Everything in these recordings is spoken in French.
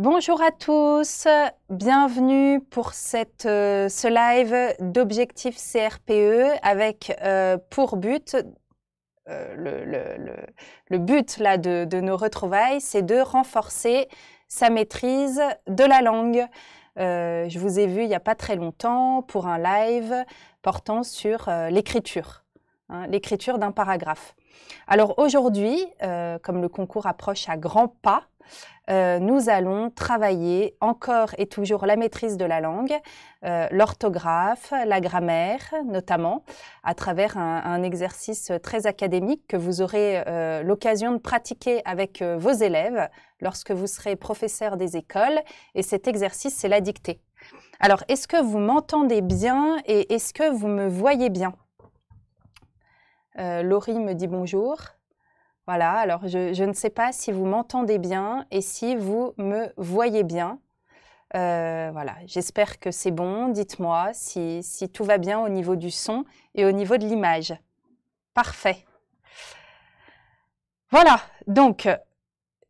Bonjour à tous, bienvenue pour cette, euh, ce live d'objectif CRPE avec euh, pour but, euh, le, but là, de, nos retrouvailles, c'est de renforcer sa maîtrise de la langue. je vous ai vu il n'y a pas très longtemps pour un live portant sur l'écriture, hein, l'écriture d'un paragraphe. Alors aujourd'hui, comme le concours approche à grands pas, euh, nous allons travailler encore et toujours la maîtrise de la langue, euh, l'orthographe, la grammaire notamment, à travers un, exercice très académique que vous aurez euh, l'occasion de pratiquer avec vos élèves lorsque vous serez professeur des écoles. Et cet exercice, c'est la dictée. Alors, est-ce que vous m'entendez bien et est-ce que vous me voyez bien Laurie me dit bonjour. Voilà, alors je, ne sais pas si vous m'entendez bien et si vous me voyez bien. Euh, voilà, j'espère que c'est bon. Dites-moi si, si, tout va bien au niveau du son et au niveau de l'image. Parfait. Voilà, donc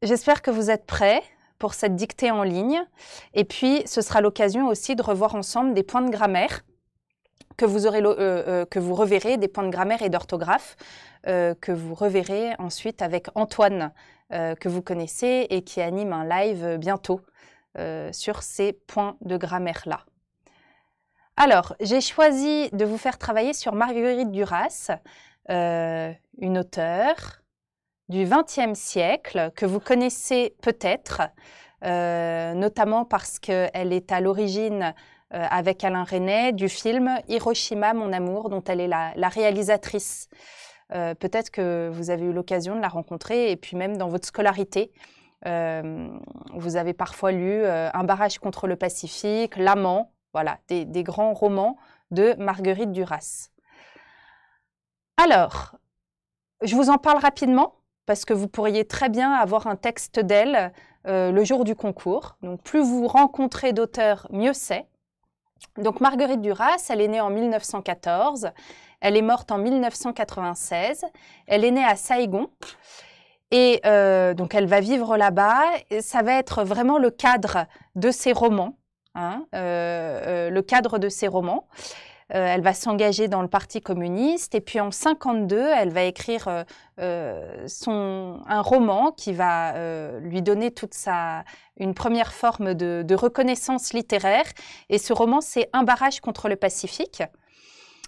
j'espère que vous êtes prêts pour cette dictée en ligne. Et puis, ce sera l'occasion aussi de revoir ensemble des points de grammaire que vous, aurez euh, euh, que vous reverrez, des points de grammaire et d'orthographe, euh, que vous reverrez ensuite avec Antoine, que vous connaissez et qui anime un live bientôt sur ces points de grammaire-là. Alors, j'ai choisi de vous faire travailler sur Marguerite Duras, une auteure du XXe siècle que vous connaissez peut-être, notamment parce qu'elle est à l'origine euh, avec Alain René du film Hiroshima, mon amour, dont elle est la, réalisatrice. Euh, peut-être que vous avez eu l'occasion de la rencontrer et puis même dans votre scolarité. Euh, vous avez parfois lu Un barrage contre le Pacifique, L'amant, voilà, des, grands romans de Marguerite Duras. Alors, je vous en parle rapidement parce que vous pourriez très bien avoir un texte d'elle le jour du concours. Donc plus vous rencontrez d'auteurs, mieux c'est. Donc Marguerite Duras, elle est née en 1914, elle est morte en 1996, elle est née à Saigon. Et euh, donc elle va vivre là-bas. Ça va être vraiment le cadre de ses romans, hein, euh, euh, le cadre de ses romans. Euh, elle va s'engager dans le Parti communiste. Et puis en 52, elle va écrire euh, euh, son, un roman qui va lui donner toute sa, une première forme de, reconnaissance littéraire. Et ce roman, c'est Un barrage contre le Pacifique.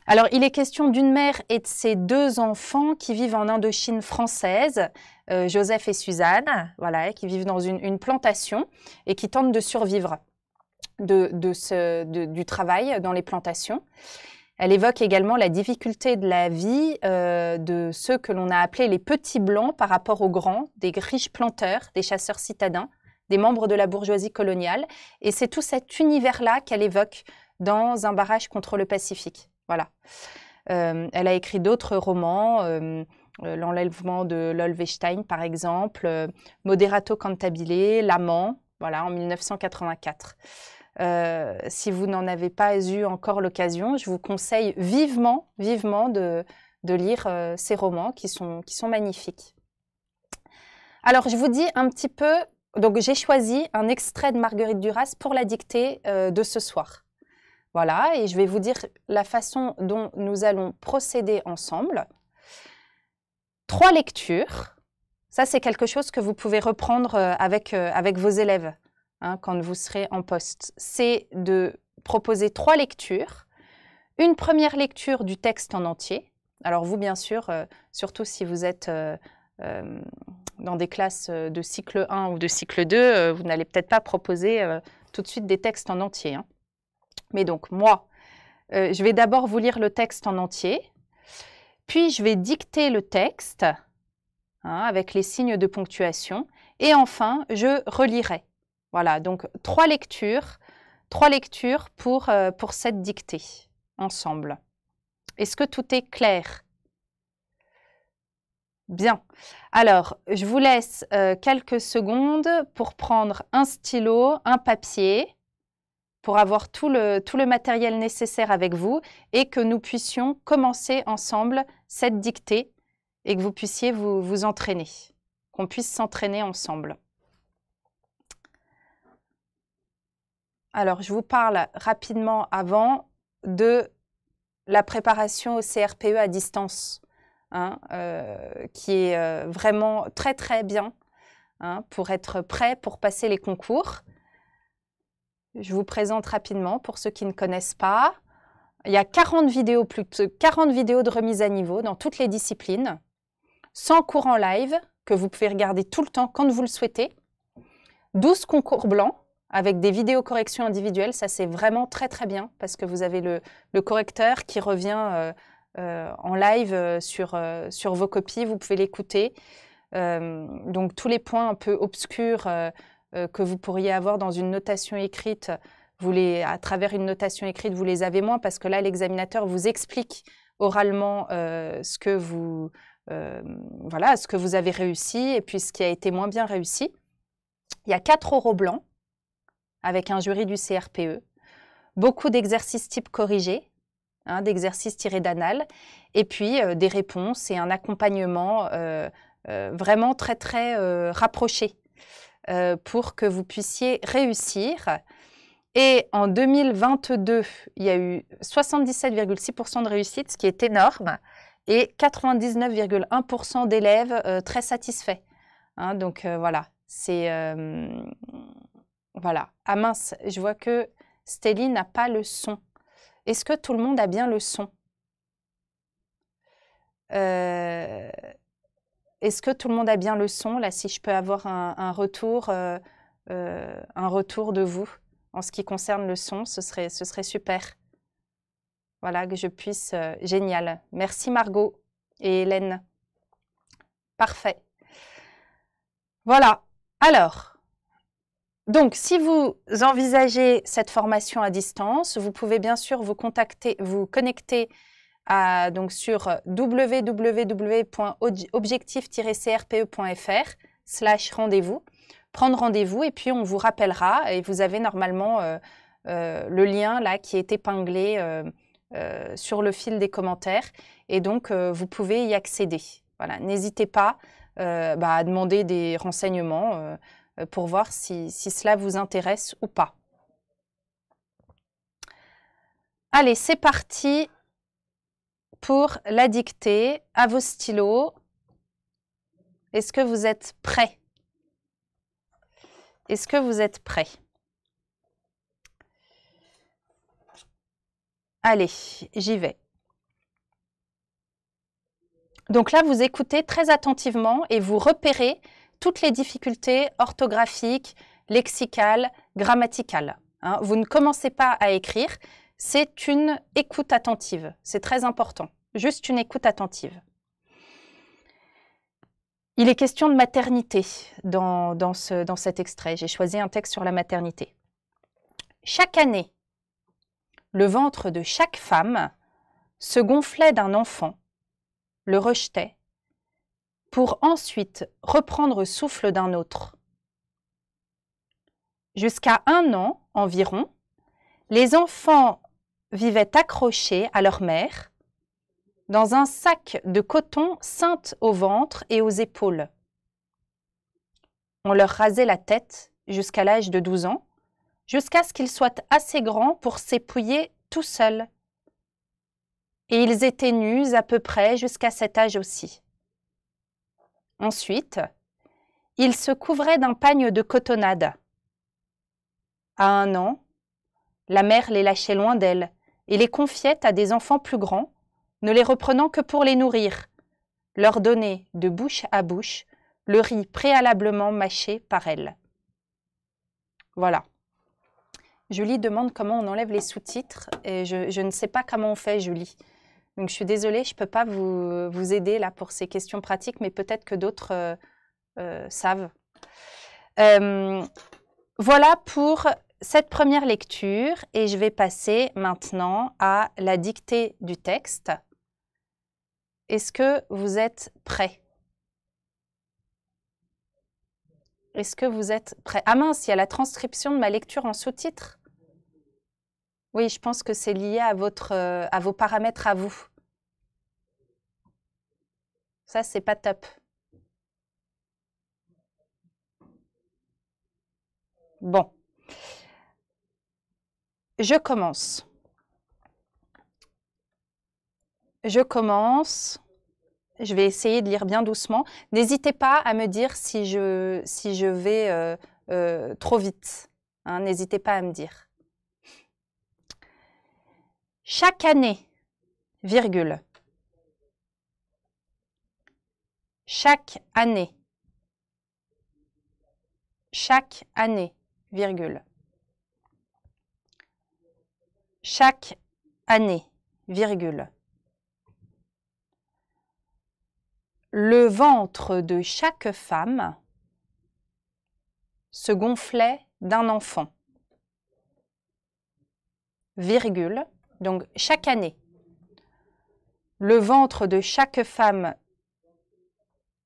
Alors, il est question d'une mère et de ses deux enfants qui vivent en Indochine française, Joseph et Suzanne, voilà, qui vivent dans une, plantation et qui tentent de survivre de, du travail dans les plantations. Elle évoque également la difficulté de la vie euh, de ceux que l'on a appelés les petits blancs par rapport aux grands, des riches planteurs, des chasseurs citadins, des membres de la bourgeoisie coloniale. Et c'est tout cet univers-là qu'elle évoque dans Un barrage contre le Pacifique. Voilà. Euh, elle a écrit d'autres romans, euh, L'enlèvement de l'Olvestein, par exemple, Moderato Cantabile, L'amant, voilà, en 1984. Euh, si vous n'en avez pas eu encore l'occasion, je vous conseille vivement, vivement de, lire euh, ces romans qui sont, qui sont magnifiques. Alors, je vous dis un petit peu, donc j'ai choisi un extrait de Marguerite Duras pour la dictée euh, de ce soir. Voilà, et je vais vous dire la façon dont nous allons procéder ensemble. Trois lectures. Ça, c'est quelque chose que vous pouvez reprendre avec, avec vos élèves. Hein, quand vous serez en poste, c'est de proposer trois lectures. Une première lecture du texte en entier. Alors vous, bien sûr, euh, surtout si vous êtes euh, euh, dans des classes de cycle 1 ou de cycle 2, vous n'allez peut-être pas proposer tout de suite des textes en entier. Hein. Mais donc, moi, je vais d'abord vous lire le texte en entier, puis je vais dicter le texte hein, avec les signes de ponctuation, et enfin, je relirai. Voilà, donc trois lectures, trois lectures pour, euh, pour cette dictée ensemble. Est-ce que tout est clair Bien. Alors, je vous laisse euh, quelques secondes pour prendre un stylo, un papier, pour avoir tout le, tout le matériel nécessaire avec vous et que nous puissions commencer ensemble cette dictée et que vous puissiez vous, vous entraîner, qu'on puisse s'entraîner ensemble. Alors, je vous parle rapidement avant de la préparation au CRPE à distance, hein, euh, qui est euh, vraiment très très bien hein, pour être prêt pour passer les concours. Je vous présente rapidement pour ceux qui ne connaissent pas. Il y a 40 vidéos, plus, 40 vidéos de remise à niveau dans toutes les disciplines, 100 cours en live que vous pouvez regarder tout le temps quand vous le souhaitez, 12 concours blancs avec des vidéos corrections individuelles. Ça, c'est vraiment très, très bien parce que vous avez le, correcteur qui revient euh, euh, en live euh, sur, sur vos copies. Vous pouvez l'écouter. donc, tous les points un peu obscurs que vous pourriez avoir dans une notation écrite, vous à travers une notation écrite, vous les avez moins parce que là, l'examinateur vous explique oralement ce que vous voilà ce que vous avez réussi et puis ce qui a été moins bien réussi. Il y a quatre euros blancs avec un jury du CRPE, beaucoup d'exercices type corrigé, hein, d'exercices tirés d'anal, et puis euh, des réponses et un accompagnement euh, euh, vraiment très très rapproché pour que vous puissiez réussir. Et en 2022, il y a eu 77,6% de réussite, ce qui est énorme, et 99,1% d'élèves très satisfaits. Hein. donc voilà, c'est voilà. Ah mince, je vois que Stélie n'a pas le son. Est-ce que tout le monde a bien le son euh, Est-ce que tout le monde a bien le son Là, si je peux avoir un, retour, euh, euh, un retour de vous en ce qui concerne le son, ce serait, ce serait super. Voilà, que je puisse. génial. Merci Margot et Hélène. Parfait. Voilà. Alors, donc, si vous envisagez cette formation à distance, vous pouvez bien sûr vous contacter, vous connecter donc sur www.objectif-crpe.fr slash rendez-vous, prendre rendez-vous et puis on vous rappellera et vous avez normalement euh, euh, le lien là qui est épinglé euh, sur le fil des commentaires et donc vous pouvez y accéder. Voilà, n'hésitez pas bah, à demander des renseignements. Euh, pour voir si, cela vous intéresse ou pas. Allez, c'est parti pour la dictée à vos stylos. Est-ce que vous êtes prêts Est-ce que vous êtes prêts Allez, j'y vais. Donc là, vous écoutez très attentivement et vous repérez toutes les difficultés orthographiques, lexicales, grammaticales. Hein. vous ne commencez pas à écrire, c'est une écoute attentive. C'est très important, juste une écoute attentive. Il est question de maternité dans, dans cet extrait. J'ai choisi un texte sur la maternité. Chaque année, le ventre de chaque femme se gonflait d'un enfant, le rejetait pour ensuite reprendre souffle d'un autre. Jusqu'à un an environ, les enfants vivaient accrochés à leur mère dans un sac de coton sainte au ventre et aux épaules. On leur rasait la tête jusqu'à l'âge de 12 ans, jusqu'à ce qu'ils soient assez grands pour s'épouiller tout seuls. Et ils étaient nus à peu près jusqu'à cet âge aussi. Ensuite, il se couvrait d'un pagne de cotonnade. À un an, la mère les lâchait loin d'elle et les confiait à des enfants plus grands, ne les reprenant que pour les nourrir, leur donner de bouche à bouche le riz préalablement mâché par elle. Voilà. Julie demande comment on enlève les sous-titres et je, ne sais pas comment on fait, Julie. Donc je suis désolée, je ne peux pas vous, vous, aider là pour ces questions pratiques, mais peut-être que d'autres euh, euh, savent. Euh, voilà pour cette première lecture et je vais passer maintenant à la dictée du texte. Est-ce que vous êtes prêts Est-ce que vous êtes prêts Ah mince, il y a la transcription de ma lecture en sous titre oui, je pense que c'est lié à, votre, euh, à vos paramètres à vous. Ça, c'est pas top. Bon. Je commence. Je commence. Je vais essayer de lire bien doucement. N'hésitez pas à me dire si je, si je vais euh, euh, trop vite. Hein, n'hésitez pas à me dire. Chaque année, virgule. Chaque année. Chaque année, virgule. Chaque année, virgule. Le ventre de chaque femme se gonflait d'un enfant, virgule donc chaque année, le ventre de chaque femme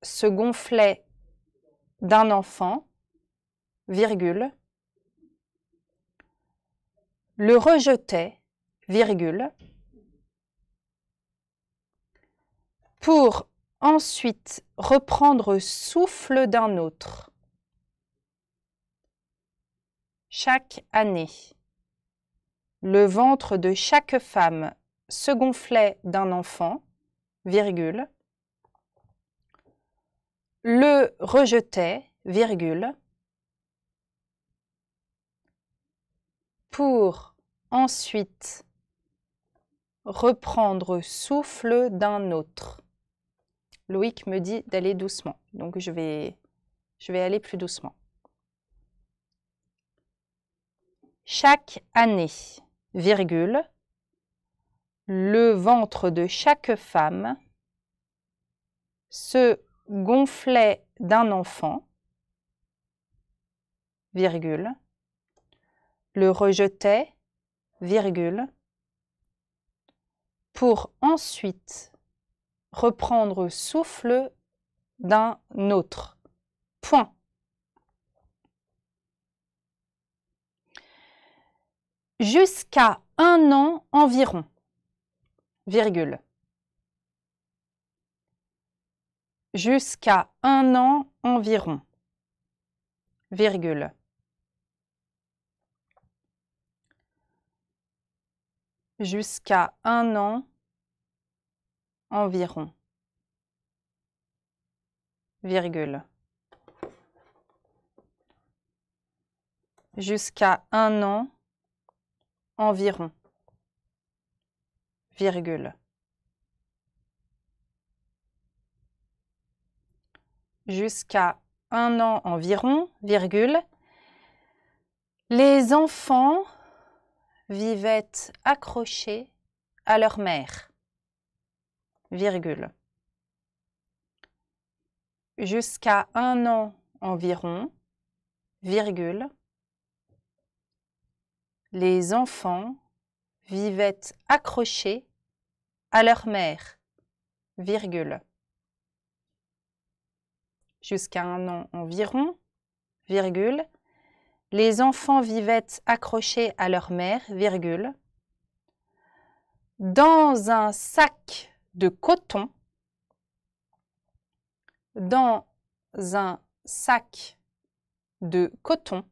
se gonflait d'un enfant, virgule, le rejetait, virgule, pour ensuite reprendre souffle d'un autre chaque année le ventre de chaque femme se gonflait d'un enfant, virgule, le rejetait, virgule, pour ensuite reprendre souffle d'un autre. Loïc me dit d'aller doucement, donc je vais, je vais aller plus doucement. Chaque année, virgule, le ventre de chaque femme se gonflait d'un enfant, virgule, le rejetait, virgule, pour ensuite reprendre souffle d'un autre. Point. jusqu'à un an environ, virgule. Jusqu'à un an environ, virgule. Jusqu'à un an environ, virgule. Jusqu'à un an environ, virgule. Jusqu'à un an environ, virgule, les enfants vivaient accrochés à leur mère, virgule. Jusqu'à un an environ, virgule, les enfants vivaient accrochés à leur mère, virgule. Jusqu'à un an environ, virgule, les enfants vivaient accrochés à leur mère, virgule, dans un sac de coton, dans un sac de coton,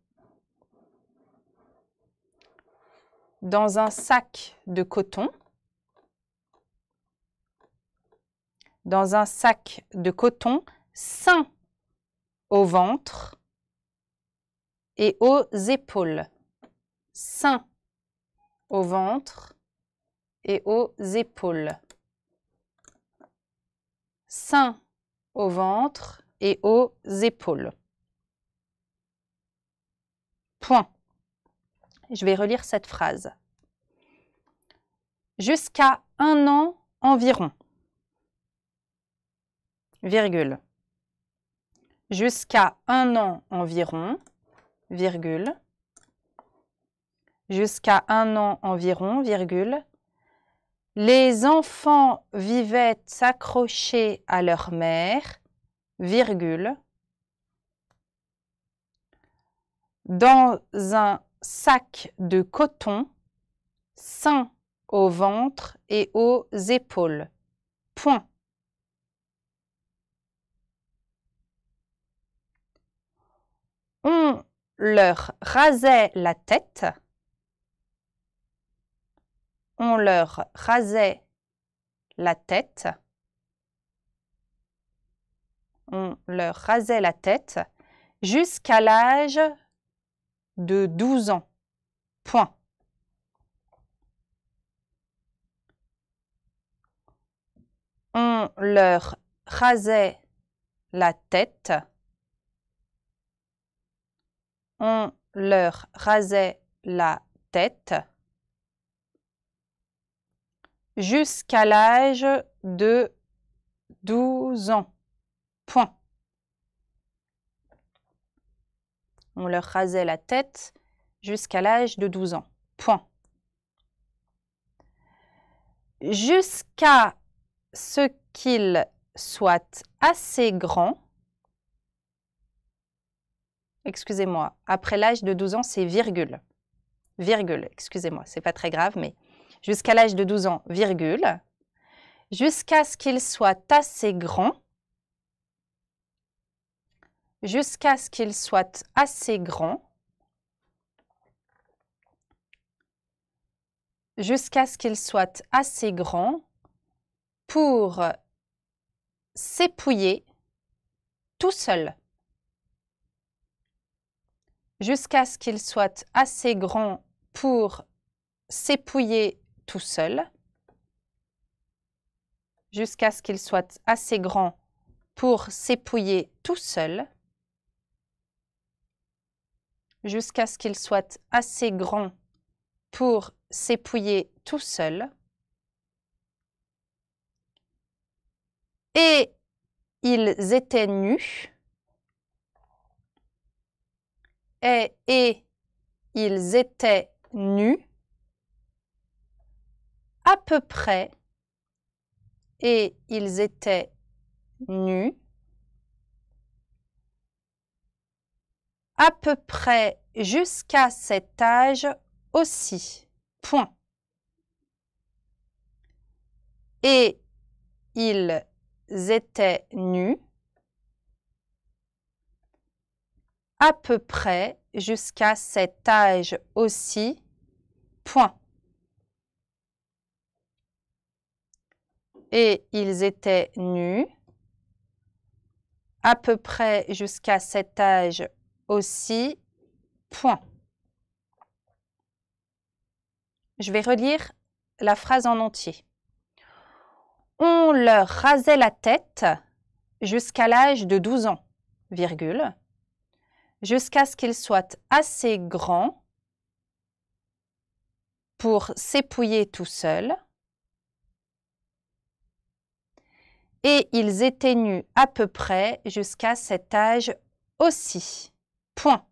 dans un sac de coton, dans un sac de coton sain au ventre et aux épaules. Sain au ventre et aux épaules. Sain au ventre et aux épaules. Point. Je vais relire cette phrase. Jusqu'à un an environ. Virgule. Jusqu'à un an environ. Virgule. Jusqu'à un an environ. Virgule. Les enfants vivaient s'accrocher à leur mère, virgule, dans un sac de coton, sein au ventre et aux épaules. Point. On leur rasait la tête. On leur rasait la tête. On leur rasait la tête jusqu'à l'âge de 12 ans. Point. On leur rasait la tête. On leur rasait la tête jusqu'à l'âge de 12 ans. Point. on leur rasait la tête jusqu'à l'âge de 12 ans. Point. Jusqu'à ce qu'ils soient assez grands, excusez-moi, après l'âge de 12 ans, c'est virgule. Virgule, excusez-moi, c'est pas très grave, mais jusqu'à l'âge de 12 ans, virgule, jusqu'à ce qu'ils soient assez grands jusqu'à ce qu'il soit assez grand, jusqu'à ce qu'il soit assez grand pour s'épouiller tout seul. Jusqu'à ce qu'il soit assez grand pour s'épouiller tout seul. Jusqu'à ce qu'il soit assez grand pour s'épouiller tout seul jusqu'à ce qu'ils soit assez grand pour s'épouiller tout seul. Et ils étaient nus. Et, et ils étaient nus à peu près. Et ils étaient nus à peu près jusqu'à cet âge aussi. Point. Et ils étaient nus à peu près jusqu'à cet âge aussi. Point. Et ils étaient nus à peu près jusqu'à cet âge aussi point. Je vais relire la phrase en entier. On leur rasait la tête jusqu'à l'âge de 12 ans, virgule, jusqu'à ce qu'ils soient assez grands pour s'épouiller tout seuls. Et ils étaient nus à peu près jusqu'à cet âge aussi. Point.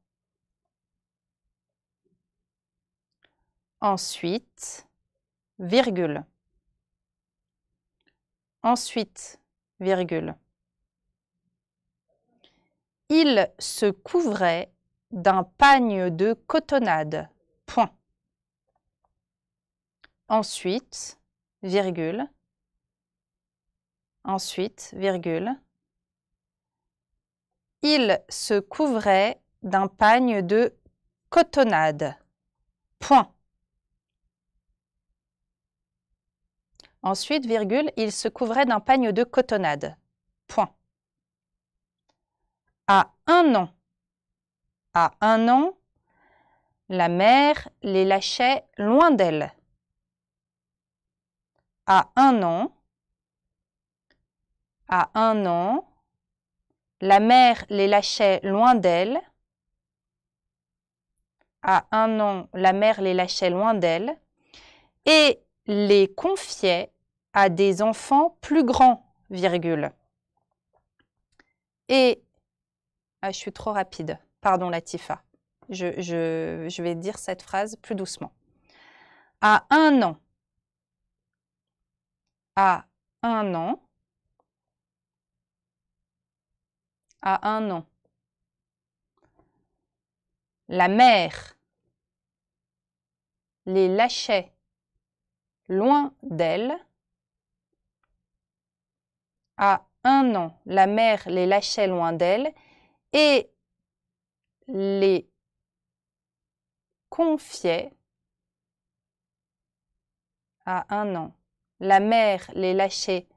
Ensuite, virgule. Ensuite, virgule. Il se couvrait d'un pagne de cotonnade. Point. Ensuite, virgule. Ensuite, virgule. Il se couvrait d'un pagne de cotonnade. Point. Ensuite, virgule, il se couvrait d'un pagne de cotonnade. Point. À un an. À un an, la mère les lâchait loin d'elle. À un an. À un an, la mère les lâchait loin d'elle à un an, la mère les lâchait loin d'elle et les confiait à des enfants plus grands, virgule. Et ah, je suis trop rapide, pardon Latifa. Je, je vais dire cette phrase plus doucement. À un an, à un an, à un an, la mère Les lâchait loin d'elle. À un an, la mère les lâchait loin d'elle et les confiait à un an. La mère les lâchait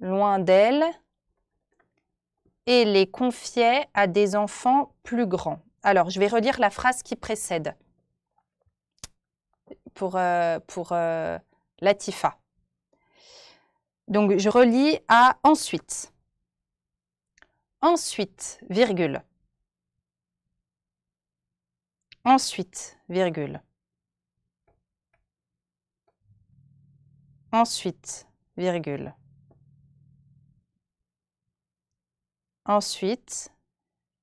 loin d'elle et les confiait à des enfants plus grands. Alors, je vais relire la phrase qui précède pour, euh, euh, Latifa. Donc, je relis à ensuite. Ensuite, virgule. Ensuite, virgule. Ensuite, virgule. Ensuite,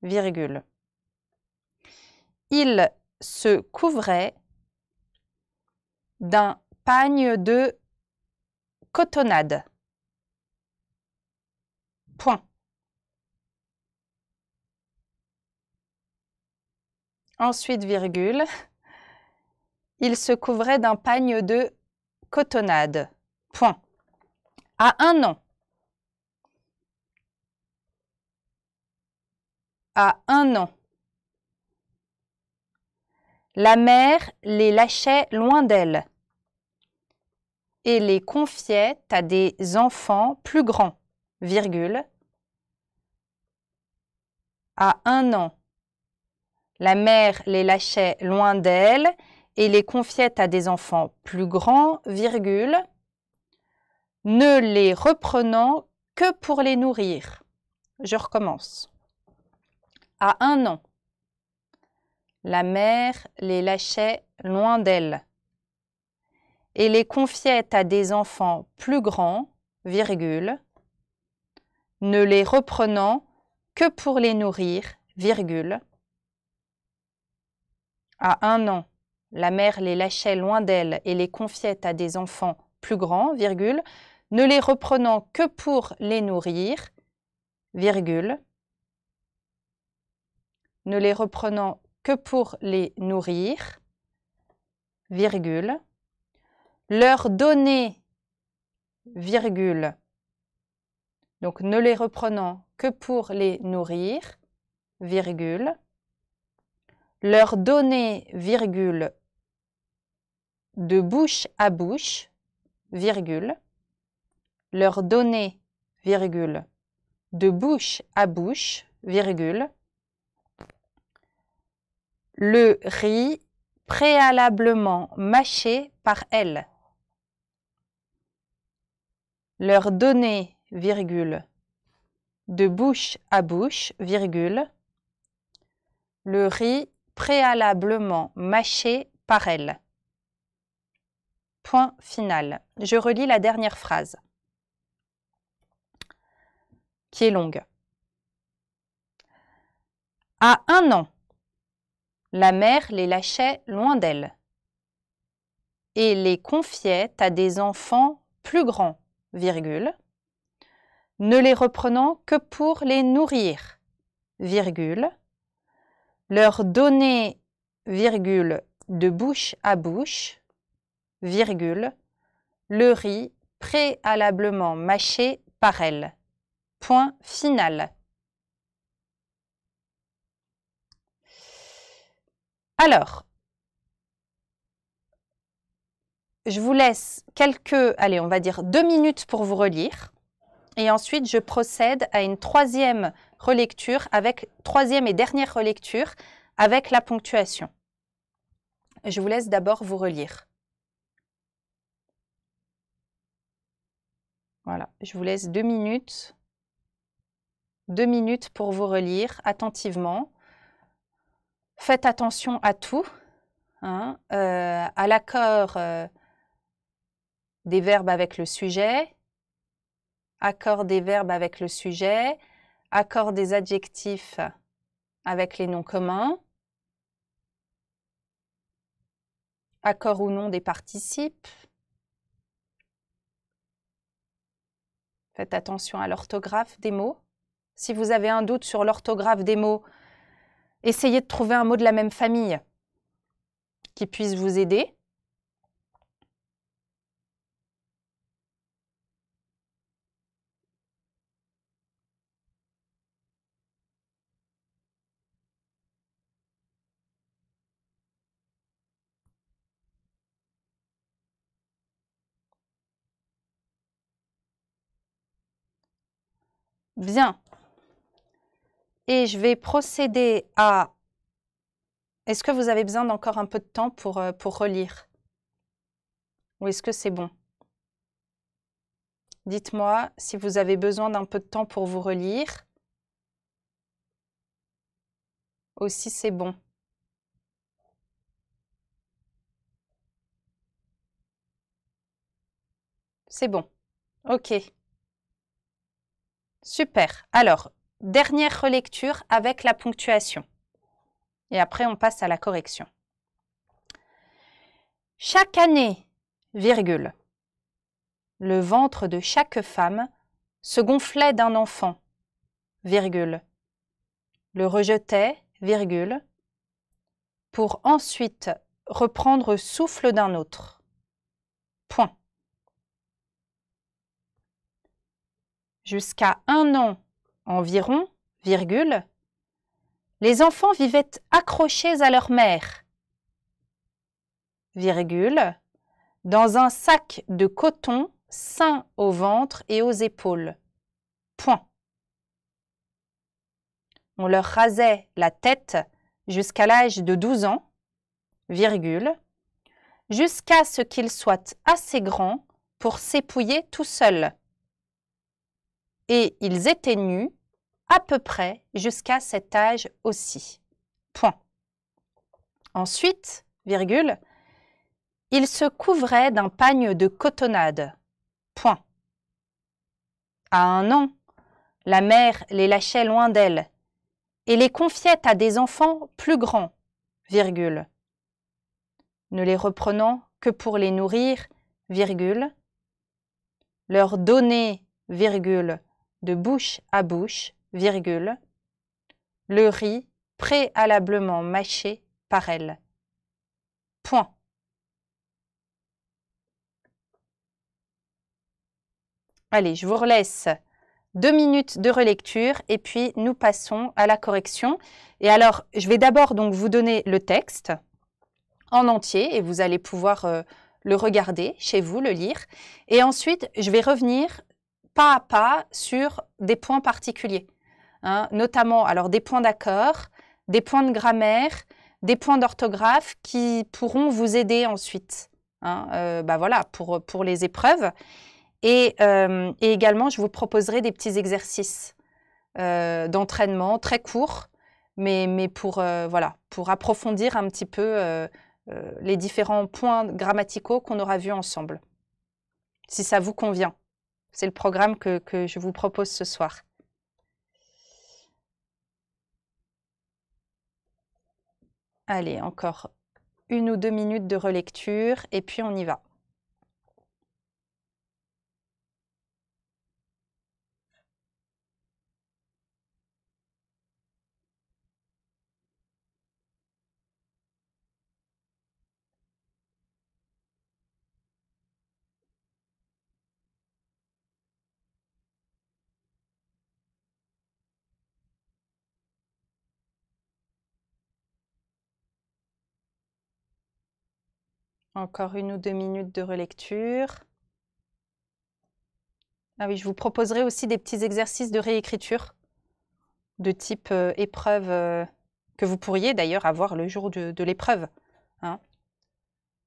virgule il se couvrait d'un pagne de cotonnade. Point. Ensuite, virgule. Il se couvrait d'un pagne de cotonnade. Point. À un an. À un an. La mère les lâchait loin d'elle et les confiait à des enfants plus grands, virgule, à un an. La mère les lâchait loin d'elle et les confiait à des enfants plus grands, virgule, ne les reprenant que pour les nourrir. Je recommence. À un an. La mère les lâchait loin d'elle et les confiait à des enfants plus grands, virgule, ne les reprenant que pour les nourrir, virgule. À un an, la mère les lâchait loin d'elle et les confiait à des enfants plus grands, virgule, ne les reprenant que pour les nourrir, virgule, ne les reprenant que pour les nourrir, virgule, leur donner, virgule, donc ne les reprenant que pour les nourrir, virgule, leur donner, virgule, de bouche à bouche, virgule, leur donner, virgule, de bouche à bouche, virgule, le riz préalablement mâché par elle. Leur donner, virgule, de bouche à bouche, virgule, le riz préalablement mâché par elle. Point final. Je relis la dernière phrase, qui est longue. À un an, la mère les lâchait loin d'elle et les confiait à des enfants plus grands, ne les reprenant que pour les nourrir, virgule, leur donner, virgule, de bouche à bouche, virgule, le riz préalablement mâché par elle. Point final. Alors, je vous laisse quelques, allez, on va dire deux minutes pour vous relire. Et ensuite, je procède à une troisième relecture, avec troisième et dernière relecture avec la ponctuation. Je vous laisse d'abord vous relire. Voilà, je vous laisse deux minutes, deux minutes pour vous relire attentivement. Faites attention à tout, hein, euh, à l'accord euh, des verbes avec le sujet, accord des verbes avec le sujet, accord des adjectifs avec les noms communs, accord ou non des participes. Faites attention à l'orthographe des mots. Si vous avez un doute sur l'orthographe des mots, Essayez de trouver un mot de la même famille qui puisse vous aider. Bien et je vais procéder à... Est-ce que vous avez besoin d'encore un peu de temps pour, euh, pour relire Ou est-ce que c'est bon Dites-moi si vous avez besoin d'un peu de temps pour vous relire. Aussi, c'est bon. C'est bon. OK. Super. Alors, dernière relecture avec la ponctuation. Et après, on passe à la correction. Chaque année, virgule, le ventre de chaque femme se gonflait d'un enfant, virgule, le rejetait, virgule, pour ensuite reprendre souffle d'un autre. Point. Jusqu'à un an environ, virgule, les enfants vivaient accrochés à leur mère, virgule, dans un sac de coton sain au ventre et aux épaules, On leur rasait la tête jusqu'à l'âge de 12 ans, virgule, jusqu'à ce qu'ils soient assez grands pour s'épouiller tout seuls, et ils étaient nus à peu près jusqu'à cet âge aussi. Point. Ensuite, virgule, ils se couvraient d'un pagne de cotonnade. Point. À un an, la mère les lâchait loin d'elle et les confiait à des enfants plus grands, virgule, ne les reprenant que pour les nourrir, virgule, leur donner, virgule, de bouche à bouche, virgule, le riz préalablement mâché par elle. Point. Allez, je vous relaisse deux minutes de relecture et puis nous passons à la correction. Et alors, je vais d'abord donc vous donner le texte en entier et vous allez pouvoir euh, le regarder chez vous, le lire. Et ensuite, je vais revenir pas à pas sur des points particuliers, hein. notamment alors des points d'accord, des points de grammaire, des points d'orthographe qui pourront vous aider ensuite. Hein. Euh, bah, voilà, pour, pour les épreuves. Euh, et, également, je vous proposerai des petits exercices euh, d'entraînement très courts, mais, pour, voilà, pour approfondir un petit peu les différents points grammaticaux qu'on aura vus ensemble, si ça vous convient. C'est le programme que, que je vous propose ce soir. Allez, encore une ou deux minutes de relecture et puis on y va. Encore une ou deux minutes de relecture. Ah oui, je vous proposerai aussi des petits exercices de réécriture de type euh, épreuve euh, que vous pourriez d'ailleurs avoir le jour de, l'épreuve. Hein.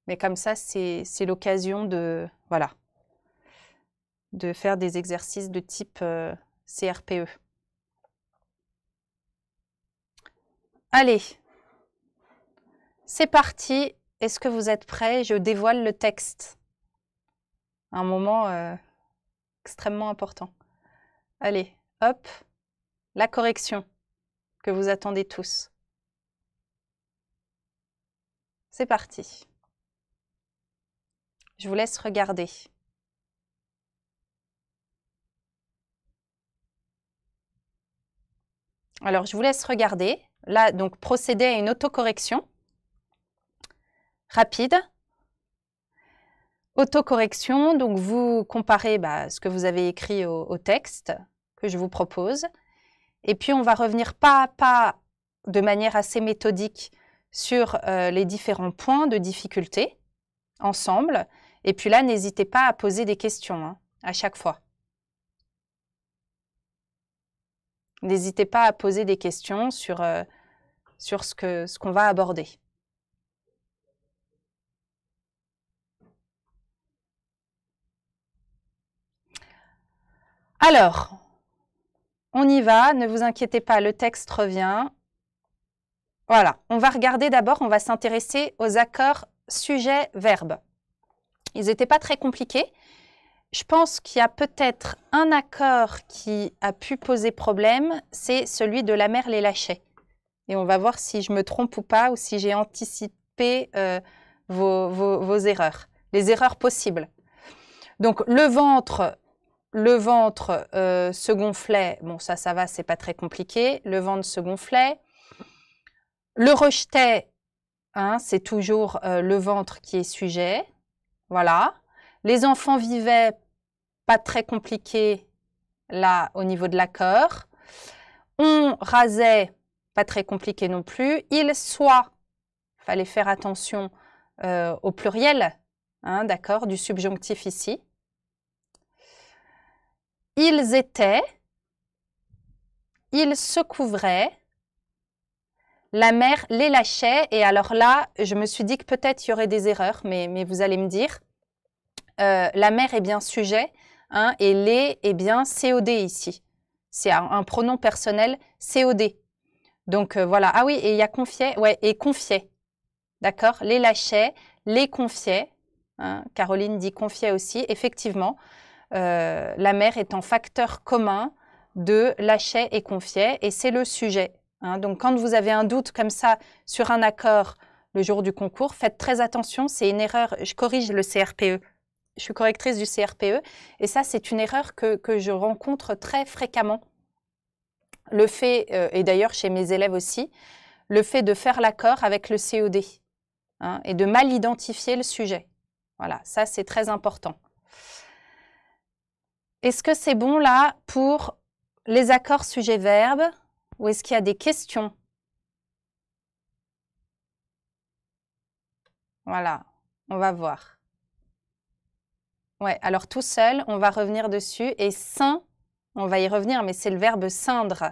Mais comme ça, c'est l'occasion de, voilà, de faire des exercices de type euh, CRPE. Allez, c'est parti est-ce que vous êtes prêts Je dévoile le texte. Un moment euh, extrêmement important. Allez, hop, la correction que vous attendez tous. C'est parti. Je vous laisse regarder. Alors, je vous laisse regarder. Là, donc, procéder à une autocorrection rapide. Autocorrection, donc vous comparez bah, ce que vous avez écrit au, texte que je vous propose. Et puis on va revenir pas à pas de manière assez méthodique sur euh, les différents points de difficulté ensemble. Et puis là, n'hésitez pas à poser des questions hein, à chaque fois. N'hésitez pas à poser des questions sur, euh, sur ce qu'on ce va aborder. Alors, on y va, ne vous inquiétez pas, le texte revient. Voilà, on va regarder d'abord, on va s'intéresser aux accords sujet-verbe. Ils n'étaient pas très compliqués. Je pense qu'il y a peut-être un accord qui a pu poser problème, c'est celui de la mère les lâchait. Et on va voir si je me trompe ou pas, ou si j'ai anticipé euh, vos erreurs, les erreurs possibles. Donc, le ventre, le ventre euh, se gonflait. Bon, ça, ça va, c'est pas très compliqué. Le ventre se gonflait. Le rejetait. Hein, c'est toujours euh, le ventre qui est sujet. Voilà. Les enfants vivaient, pas très compliqué, là, au niveau de l'accord. On rasait, pas très compliqué non plus. Il soit, fallait faire attention euh, au pluriel, hein, d'accord, du subjonctif ici. Ils étaient, ils se couvraient, la mère les lâchait. Et alors là, je me suis dit que peut-être il y aurait des erreurs, mais, vous allez me dire. Euh, la mère est bien sujet hein, et les est eh bien COD ici. C'est un, pronom personnel COD. Donc euh, voilà. Ah oui, et il y a confié, ouais, et confier. D'accord Les lâchait, les confiait. Hein. Caroline dit confier aussi, effectivement. Euh, la mère étant facteur commun de lâcher et confier, et c'est le sujet. Hein. Donc quand vous avez un doute comme ça sur un accord le jour du concours, faites très attention, c'est une erreur, je corrige le CRPE, je suis correctrice du CRPE, et ça c'est une erreur que, je rencontre très fréquemment. Le fait, euh, et d'ailleurs chez mes élèves aussi, le fait de faire l'accord avec le COD hein, et de mal identifier le sujet. Voilà, ça c'est très important. Est-ce que c'est bon là pour les accords sujet-verbe ou est-ce qu'il y a des questions Voilà, on va voir. Ouais, alors tout seul, on va revenir dessus et sain, on va y revenir, mais c'est le verbe cindre.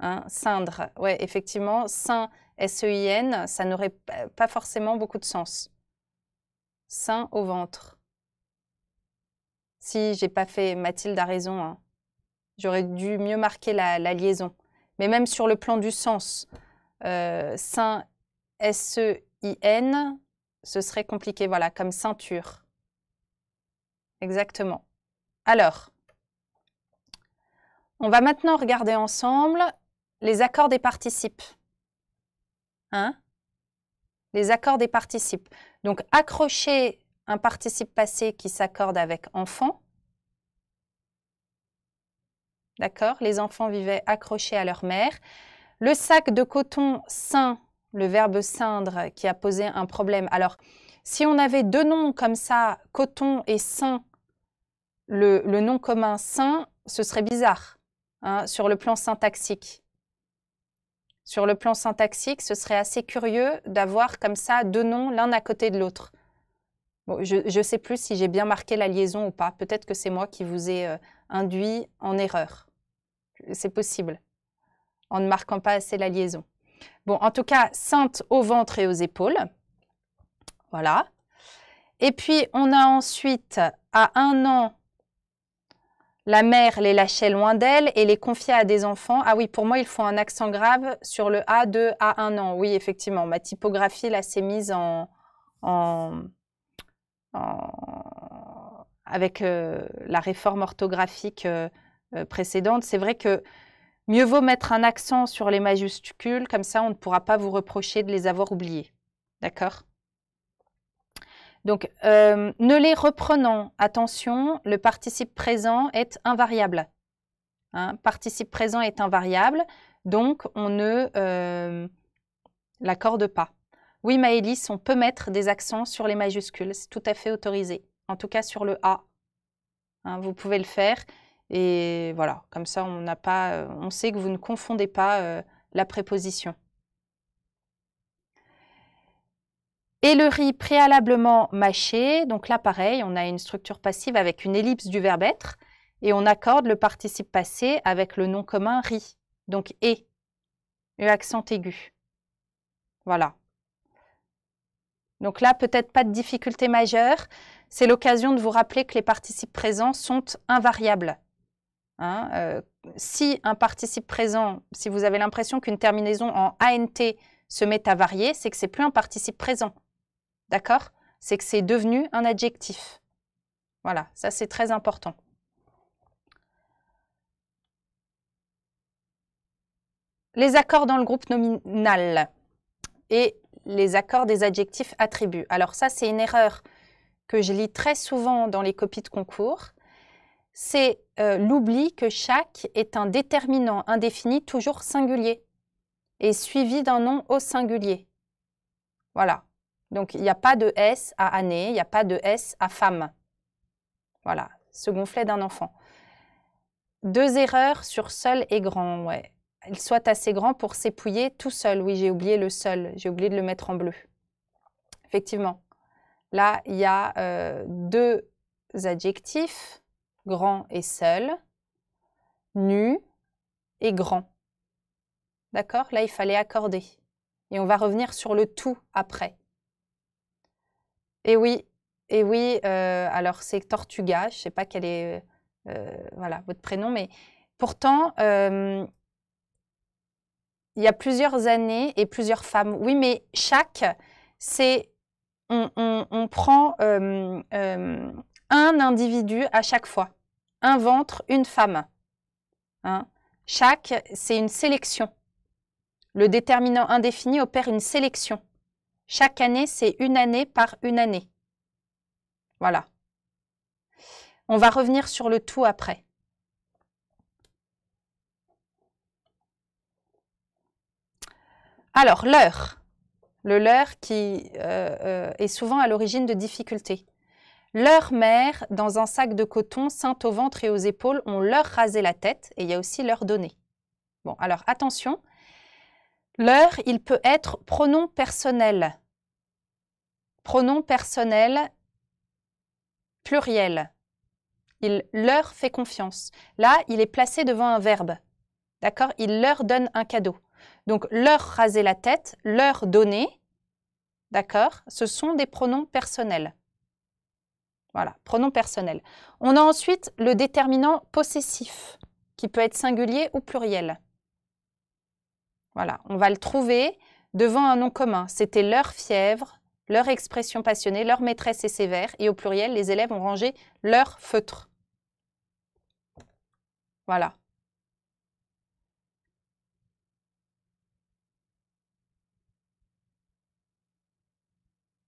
Hein, cindre, ouais, effectivement, sain, S-E-I-N, ça n'aurait pas forcément beaucoup de sens. Sain au ventre. Si j'ai pas fait Mathilde a raison, hein. j'aurais dû mieux marquer la, liaison. Mais même sur le plan du sens, euh, S-E-I-N, e ce serait compliqué, voilà, comme ceinture. Exactement. Alors, on va maintenant regarder ensemble les accords des participes. Hein les accords des participes. Donc, accrocher un participe passé qui s'accorde avec enfant. D'accord Les enfants vivaient accrochés à leur mère. Le sac de coton sain, le verbe cindre qui a posé un problème. Alors, si on avait deux noms comme ça, coton et sain, le, nom commun sain, ce serait bizarre hein, sur le plan syntaxique. Sur le plan syntaxique, ce serait assez curieux d'avoir comme ça deux noms l'un à côté de l'autre je ne sais plus si j'ai bien marqué la liaison ou pas. Peut-être que c'est moi qui vous ai euh, induit en erreur. C'est possible, en ne marquant pas assez la liaison. Bon, en tout cas, sainte au ventre et aux épaules. Voilà. Et puis, on a ensuite, à un an, la mère les lâchait loin d'elle et les confiait à des enfants. Ah oui, pour moi, il faut un accent grave sur le A de à un an. Oui, effectivement, ma typographie, là, s'est mise en avec euh, la réforme orthographique euh, euh, précédente, c'est vrai que mieux vaut mettre un accent sur les majuscules, comme ça on ne pourra pas vous reprocher de les avoir oubliées. D'accord donc, ne les reprenons. Attention, le participe présent est invariable. Hein, participe présent est invariable, donc on ne l'accorde pas. Oui, Maëlys, on peut mettre des accents sur les majuscules, c'est tout à fait autorisé, en tout cas sur le A. Hein, vous pouvez le faire et voilà, comme ça on n'a pas, euh, on sait que vous ne confondez pas euh, la préposition. Et le riz préalablement mâché, donc là pareil, on a une structure passive avec une ellipse du verbe être et on accorde le participe passé avec le nom commun riz, donc et, et accent aigu. Voilà, donc là, peut-être pas de difficulté majeure. C'est l'occasion de vous rappeler que les participes présents sont invariables. Hein. Euh, si un participe présent, si vous avez l'impression qu'une terminaison en ANT se met à varier, c'est que c'est plus un participe présent. D'accord C'est que c'est devenu un adjectif. Voilà, ça c'est très important. Les accords dans le groupe nominal. Et les accords des adjectifs attributs. Alors ça, c'est une erreur que je lis très souvent dans les copies de concours. C'est euh, l'oubli que chaque est un déterminant indéfini toujours singulier et suivi d'un nom au singulier. Voilà. Donc, il n'y a pas de S à année, il n'y a pas de S à femme. Voilà, ce gonflet d'un enfant. Deux erreurs sur seul et grand, ouais il soit assez grand pour s'épouiller tout seul. Oui, j'ai oublié le seul, j'ai oublié de le mettre en bleu. Effectivement, là, il y a euh, deux adjectifs, grand et seul, nu et grand. D'accord Là, il fallait accorder. Et on va revenir sur le tout après. Et oui, et oui, euh, alors c'est Tortuga, je ne sais pas quel est euh, voilà, votre prénom, mais pourtant, il y a plusieurs années et plusieurs femmes. Oui, mais chaque, c'est on, prend euh, euh, un individu à chaque fois, un ventre, une femme. Hein. Chaque, c'est une sélection. Le déterminant indéfini opère une sélection. Chaque année, c'est une année par une année. Voilà. On va revenir sur le tout après. Alors, leur », Le leur » qui euh, euh, est souvent à l'origine de difficultés. Leur mère, dans un sac de coton, sainte au ventre et aux épaules, on leur rasé la tête et il y a aussi leur donné. Bon, alors attention. Leur, il peut être pronom personnel. Pronom personnel pluriel. Il leur fait confiance. Là, il est placé devant un verbe. D'accord Il leur donne un cadeau. Donc, leur raser la tête, leur donner, d'accord Ce sont des pronoms personnels. Voilà, pronoms personnels. On a ensuite le déterminant possessif, qui peut être singulier ou pluriel. Voilà, on va le trouver devant un nom commun. C'était leur fièvre, leur expression passionnée, leur maîtresse est sévère. Et au pluriel, les élèves ont rangé leur feutre. Voilà.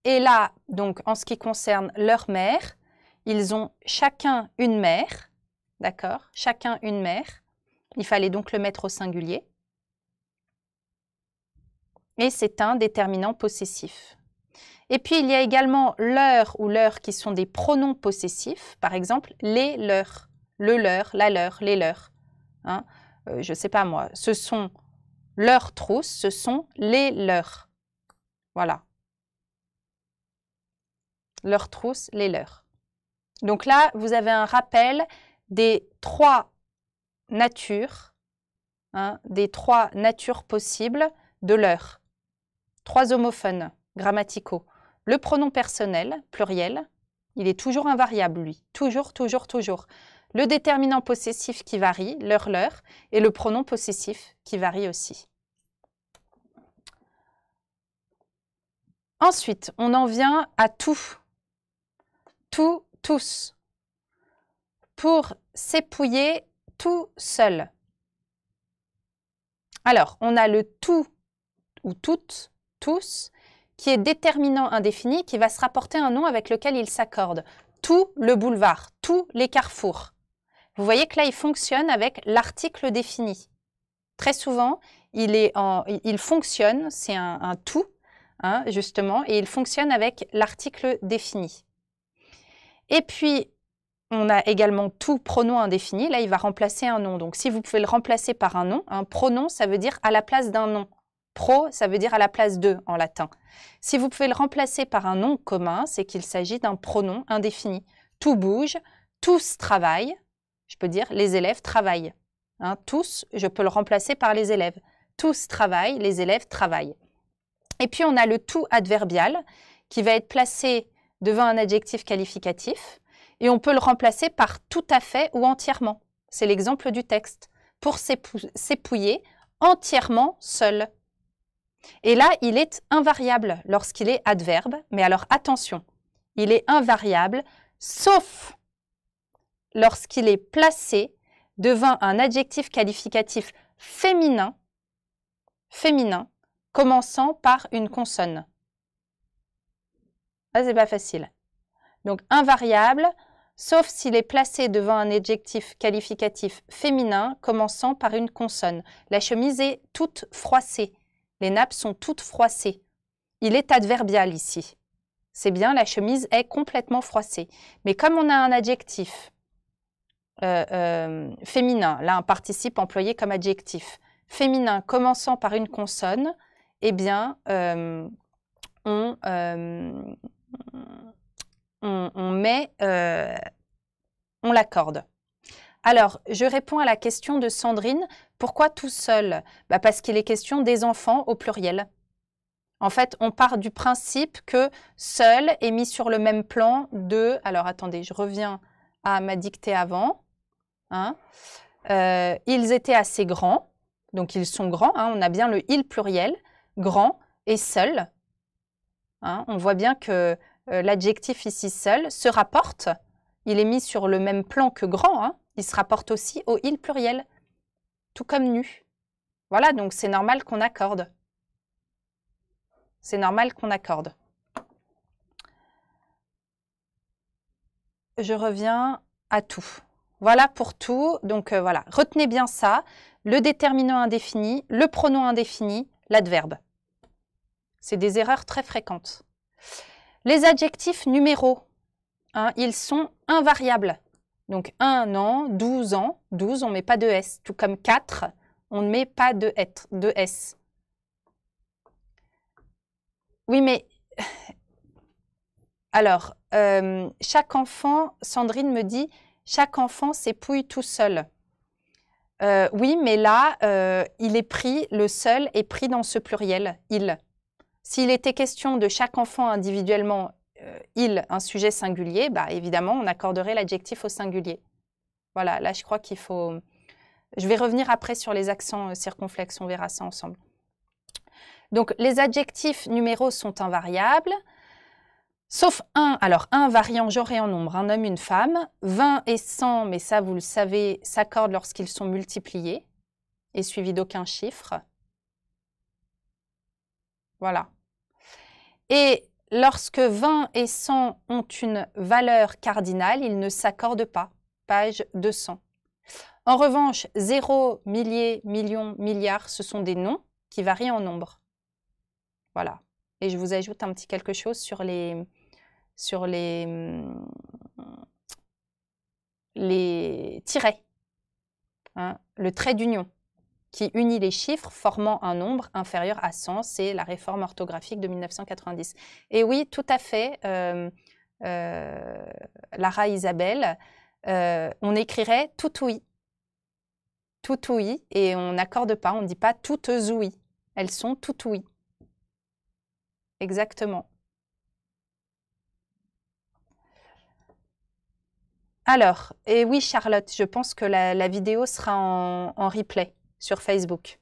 Et là, donc, en ce qui concerne leur mère, ils ont chacun une mère, d'accord Chacun une mère. Il fallait donc le mettre au singulier. Et c'est un déterminant possessif. Et puis, il y a également leur ou leur qui sont des pronoms possessifs. Par exemple, les leurs, le leur, la leur, les leurs. Hein. Euh, je ne sais pas moi. Ce sont leurs trousses, ce sont les leurs. Voilà leurs trousses, les leurs. Donc là, vous avez un rappel des trois natures, hein, des trois natures possibles de leur. Trois homophones grammaticaux. Le pronom personnel, pluriel, il est toujours invariable, lui. Toujours, toujours, toujours. Le déterminant possessif qui varie, leur, leur, et le pronom possessif qui varie aussi. Ensuite, on en vient à tout tout, tous. Pour s'épouiller tout seul. Alors, on a le tout ou toutes, tous, qui est déterminant indéfini, qui va se rapporter un nom avec lequel il s'accorde. Tout le boulevard, tous les carrefours. Vous voyez que là, il fonctionne avec l'article défini. Très souvent, il, est il fonctionne, c'est un, tout, hein, justement, et il fonctionne avec l'article défini. Et puis, on a également tout pronom indéfini. Là, il va remplacer un nom. Donc, si vous pouvez le remplacer par un nom, un pronom, ça veut dire à la place d'un nom. Pro, ça veut dire à la place de en latin. Si vous pouvez le remplacer par un nom commun, c'est qu'il s'agit d'un pronom indéfini. Tout bouge, tous travaillent. Je peux dire les élèves travaillent. Hein, tous, je peux le remplacer par les élèves. Tous travaillent, les élèves travaillent. Et puis on a le tout adverbial qui va être placé devant un adjectif qualificatif et on peut le remplacer par tout à fait ou entièrement. C'est l'exemple du texte. Pour s'épouiller entièrement seul. Et là, il est invariable lorsqu'il est adverbe, mais alors attention, il est invariable sauf lorsqu'il est placé devant un adjectif qualificatif féminin, féminin, commençant par une consonne. Ah, c'est pas facile. Donc invariable, sauf s'il est placé devant un adjectif qualificatif féminin commençant par une consonne. La chemise est toute froissée. Les nappes sont toutes froissées. Il est adverbial ici. C'est bien, la chemise est complètement froissée. Mais comme on a un adjectif euh, euh, féminin, là un participe employé comme adjectif, féminin commençant par une consonne, eh bien, euh, on, on, met, euh, on l'accorde. Alors, je réponds à la question de Sandrine. Pourquoi tout seul bah, Parce qu'il est question des enfants au pluriel. En fait, on part du principe que seul est mis sur le même plan de... Alors, attendez, je reviens à ma dictée avant. Hein, euh, ils étaient assez grands, donc ils sont grands. Hein, on a bien le « il » pluriel, grand et seul. Hein. on voit bien que euh, l'adjectif ici seul se rapporte, il est mis sur le même plan que grand, hein. il se rapporte aussi au il pluriel, tout comme nu. Voilà, donc c'est normal qu'on accorde. C'est normal qu'on accorde. Je reviens à tout. Voilà pour tout. Donc euh, voilà, retenez bien ça. Le déterminant indéfini, le pronom indéfini, l'adverbe. C'est des erreurs très fréquentes. Les adjectifs numéraux, hein, ils sont invariables. Donc 1 an, 12 ans, 12, on ne met pas de S. Tout comme 4, on ne met pas de, être, de S. Oui, mais... Alors, euh, chaque enfant, Sandrine me dit, chaque enfant s'épouille tout seul. Euh, oui, mais là, euh, il est pris, le seul est pris dans ce pluriel, il. S'il était question de chaque enfant individuellement, euh, il, un sujet singulier, bah, évidemment, on accorderait l'adjectif au singulier. Voilà, là, je crois qu'il faut... Je vais revenir après sur les accents euh, circonflexes, on verra ça ensemble. Donc, les adjectifs numéraux sont invariables, sauf un. Alors, un variant genre et en nombre, un homme, une femme. 20 et 100, mais ça, vous le savez, s'accordent lorsqu'ils sont multipliés et suivis d'aucun chiffre. Voilà. Et lorsque 20 et 100 ont une valeur cardinale, ils ne s'accordent pas. Page 200. En revanche, 0, milliers, millions, milliards, ce sont des noms qui varient en nombre. Voilà. Et je vous ajoute un petit quelque chose sur les, sur les, les tirets, hein. le trait d'union qui unit les chiffres formant un nombre inférieur à 100. C'est la réforme orthographique de 1990. Et oui, tout à fait, euh, euh, Lara Isabelle, euh, on écrirait toutoui. Toutoui, et on n'accorde pas, on ne dit pas toutes oui. Elles sont toutoui. Exactement. Alors, et oui Charlotte, je pense que la, vidéo sera en replay sur Facebook.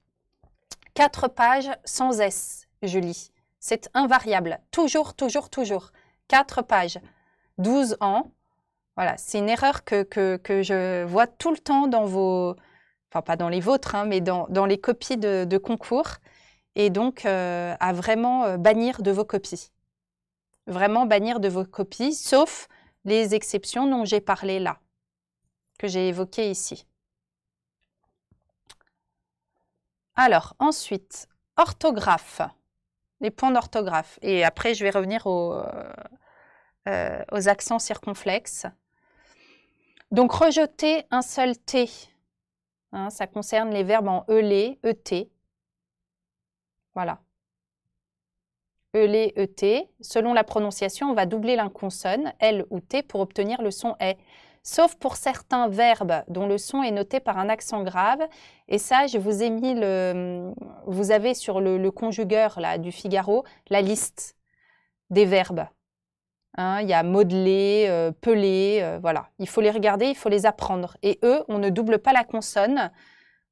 Quatre pages sans S, Julie. C'est invariable. Toujours, toujours, toujours. Quatre pages. 12 ans. Voilà, c'est une erreur que, que, que, je vois tout le temps dans vos... Enfin, pas dans les vôtres, hein, mais dans, les copies de, concours. Et donc, euh, à vraiment euh, bannir de vos copies. Vraiment bannir de vos copies, sauf les exceptions dont j'ai parlé là, que j'ai évoquées ici. Alors, ensuite, orthographe, les points d'orthographe. Et après, je vais revenir euh, euh, aux accents circonflexes. Donc, rejeter un seul T, hein, ça concerne les verbes en ELÉ, ET. Voilà. ELÉ, ET. Selon la prononciation, on va doubler l'inconsonne, L ou T, pour obtenir le son E sauf pour certains verbes dont le son est noté par un accent grave. Et ça, je vous ai mis le, vous avez sur le, conjugueur du Figaro la liste des verbes. Hein, il y a modeler, euh, peler, euh, voilà. Il faut les regarder, il faut les apprendre. Et eux, on ne double pas la consonne,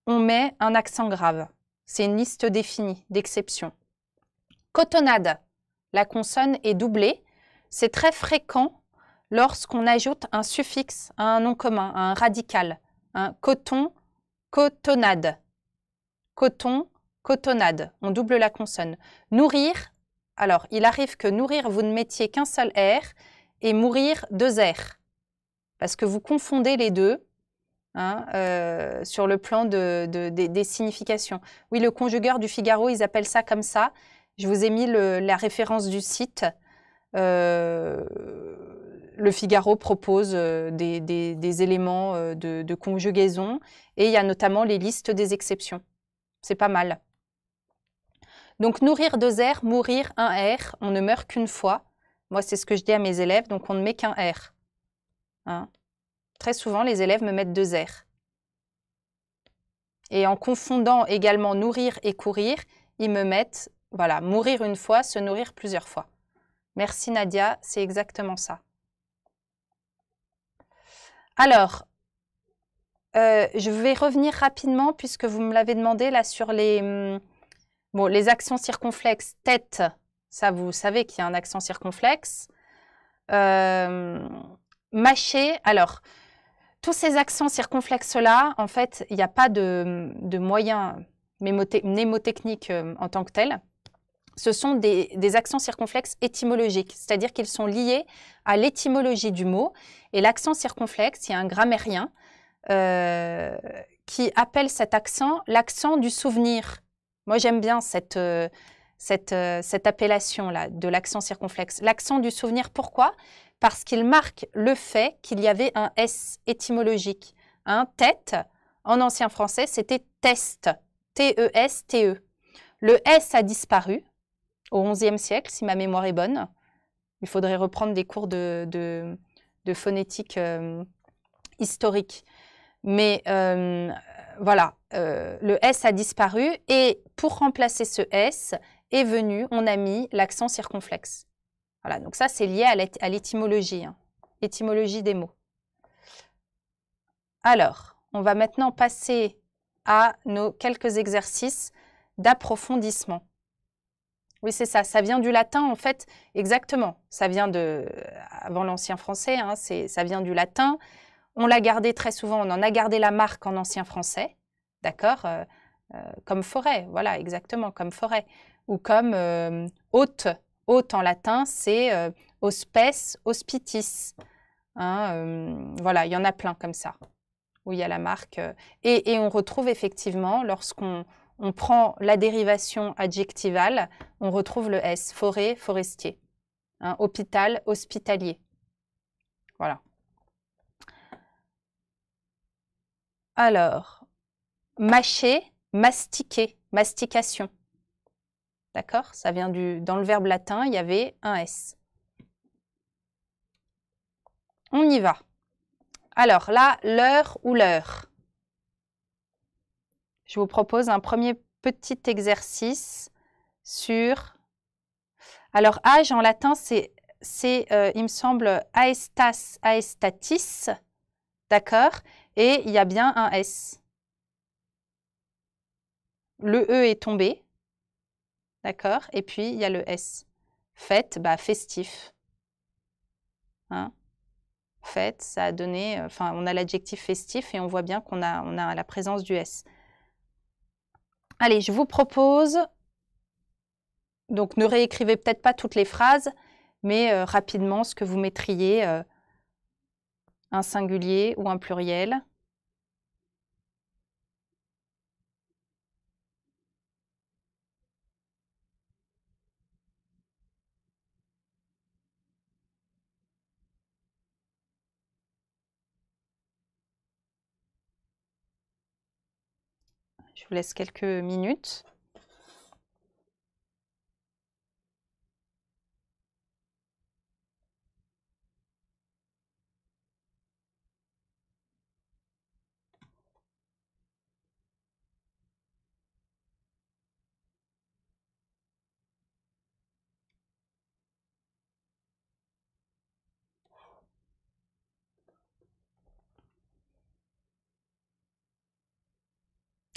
on met un accent grave. C'est une liste définie d'exceptions. Cotonnade, la consonne est doublée. C'est très fréquent lorsqu'on ajoute un suffixe à un nom commun, à un radical. un coton, cotonnade. Coton, cotonade, On double la consonne. Nourrir, alors il arrive que nourrir, vous ne mettiez qu'un seul R et mourir deux R. Parce que vous confondez les deux. Hein, euh, sur le plan des significations. Oui, le conjugueur du Figaro, ils appellent ça comme ça. Je vous ai mis la référence du site. Euh, le Figaro propose euh, des, éléments euh, de, conjugaison et il y a notamment les listes des exceptions. C'est pas mal. Donc nourrir deux R, mourir un R, on ne meurt qu'une fois. Moi, c'est ce que je dis à mes élèves, donc on ne met qu'un R. Hein. Très souvent, les élèves me mettent deux R. Et en confondant également nourrir et courir, ils me mettent, voilà, mourir une fois, se nourrir plusieurs fois. Merci Nadia, c'est exactement ça. Alors, euh, je vais revenir rapidement, puisque vous me l'avez demandé, là, sur les, hmm, les accents circonflexes. Tête, ça, vous savez qu'il y a un accent circonflexe. Euh, mâcher, alors, tous ces accents circonflexes-là, en fait, il n'y a pas de, hmm, de moyen mnémotechnique euh, en tant que tel ce sont des, accents circonflexes étymologiques, c'est-à-dire qu'ils sont liés à l'étymologie du mot. Et l'accent circonflexe, il y a un grammairien euh, qui appelle cet accent l'accent du souvenir. Moi, j'aime bien cette, euh, cette, euh, cette appellation-là de l'accent circonflexe. L'accent du souvenir, pourquoi Parce qu'il marque le fait qu'il y avait un S étymologique. tête, en ancien français, c'était test, t e s t -E. Le S a disparu, au XIe siècle, si ma mémoire est bonne. Il faudrait reprendre des cours de, phonétique euh, historique. Mais euh, voilà, euh, le S a disparu et pour remplacer ce S est venu, on a mis l'accent circonflexe. Voilà, donc ça c'est lié à l'étymologie, hein. l'étymologie étymologie des mots. Alors, on va maintenant passer à nos quelques exercices d'approfondissement. Oui, c'est ça. Ça vient du latin, en fait, exactement. Ça vient de, euh, avant l'ancien français, hein, ça vient du latin. On l'a gardé très souvent, on en a gardé la marque en ancien français, d'accord euh, euh, Comme forêt, voilà, exactement, comme forêt. Ou comme haute. hôte. Hôte en latin, c'est hospes, hospitis. Hein, voilà, il y en a plein comme ça, où il y a la marque. et on retrouve effectivement, lorsqu'on on prend la dérivation adjectivale, on retrouve le S, forêt, forestier, hein, hôpital, hospitalier. Voilà. Alors, mâcher, mastiquer, mastication. D'accord Ça vient du, dans le verbe latin, il y avait un S. On y va. Alors là, l'heure ou l'heure je vous propose un premier petit exercice sur... Alors, âge en latin, c'est, euh, il me semble, aestas, aestatis, d'accord Et il y a bien un S. Le E est tombé, d'accord Et puis, il y a le S. Fête, bah, festif. Hein Fête, ça a donné... Euh, enfin, on a l'adjectif festif et on voit bien qu'on on a la présence du S. Allez, je vous propose, donc ne réécrivez peut-être pas toutes les phrases, mais euh, rapidement ce que vous mettriez, euh, un singulier ou un pluriel. vous laisse quelques minutes.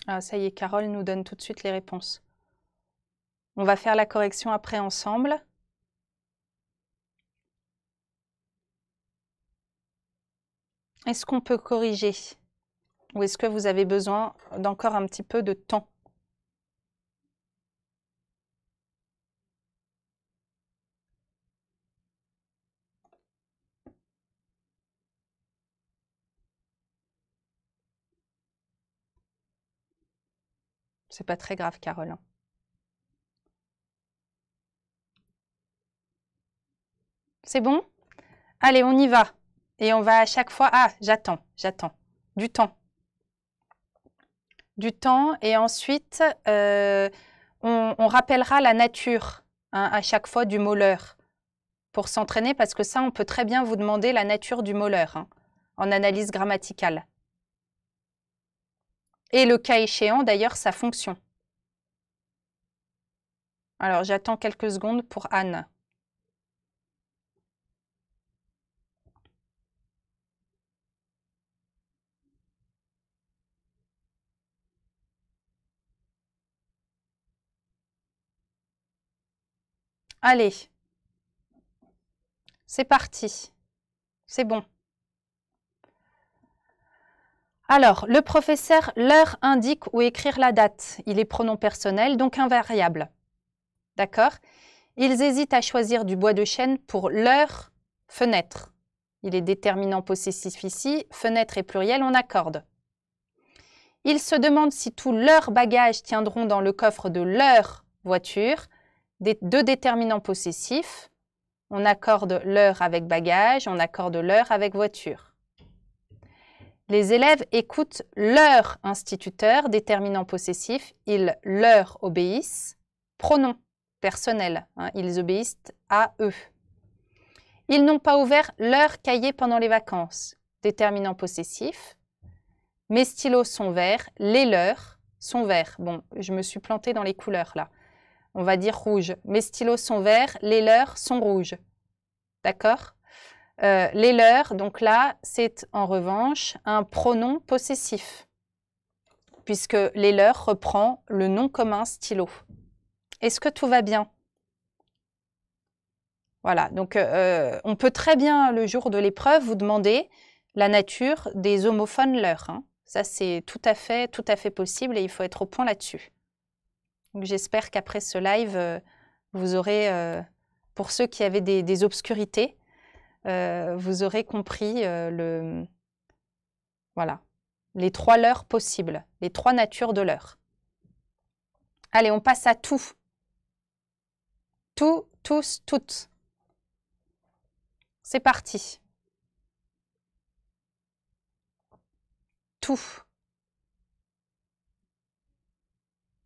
Ah, ça y est, Carole nous donne tout de suite les réponses. On va faire la correction après ensemble. Est-ce qu'on peut corriger Ou est-ce que vous avez besoin d'encore un petit peu de temps C'est pas très grave, Carole. C'est bon Allez, on y va. Et on va à chaque fois... Ah, j'attends, j'attends. Du temps. Du temps. Et ensuite, euh, on, rappellera la nature hein, à chaque fois du molleur pour s'entraîner, parce que ça, on peut très bien vous demander la nature du molleur hein, en analyse grammaticale et le cas échéant d'ailleurs sa fonction. Alors j'attends quelques secondes pour Anne. Allez, c'est parti, c'est bon. Alors, le professeur, leur » indique où écrire la date. Il est pronom personnel, donc invariable. D'accord Ils hésitent à choisir du bois de chêne pour leur » fenêtre. Il est déterminant possessif ici, fenêtre et pluriel, on accorde. Ils se demandent si tous leurs bagages tiendront dans le coffre de leur voiture. deux déterminants possessifs, on accorde leur » avec bagage, on accorde leur » avec voiture. Les élèves écoutent leur instituteur, déterminant possessif, ils leur obéissent, pronom personnel, hein, ils obéissent à eux. Ils n'ont pas ouvert leur cahier pendant les vacances, déterminant possessif. Mes stylos sont verts, les leurs sont verts. Bon, je me suis plantée dans les couleurs là. On va dire rouge. Mes stylos sont verts, les leurs sont rouges. D'accord euh, les leurs, donc là, c'est en revanche un pronom possessif, puisque les leurs reprend le nom commun stylo. Est-ce que tout va bien Voilà, donc euh, euh, on peut très bien, le jour de l'épreuve, vous demander la nature des homophones leurs. Hein. Ça, c'est tout à fait, tout à fait possible et il faut être au point là-dessus. j'espère qu'après ce live, vous aurez, pour ceux qui avaient des obscurités, euh, vous aurez compris euh, le, voilà, les trois leurs possibles, les trois natures de l'heure. Allez, on passe à tout. Tout, tous, toutes. C'est parti. Tout.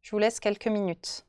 Je vous laisse quelques minutes.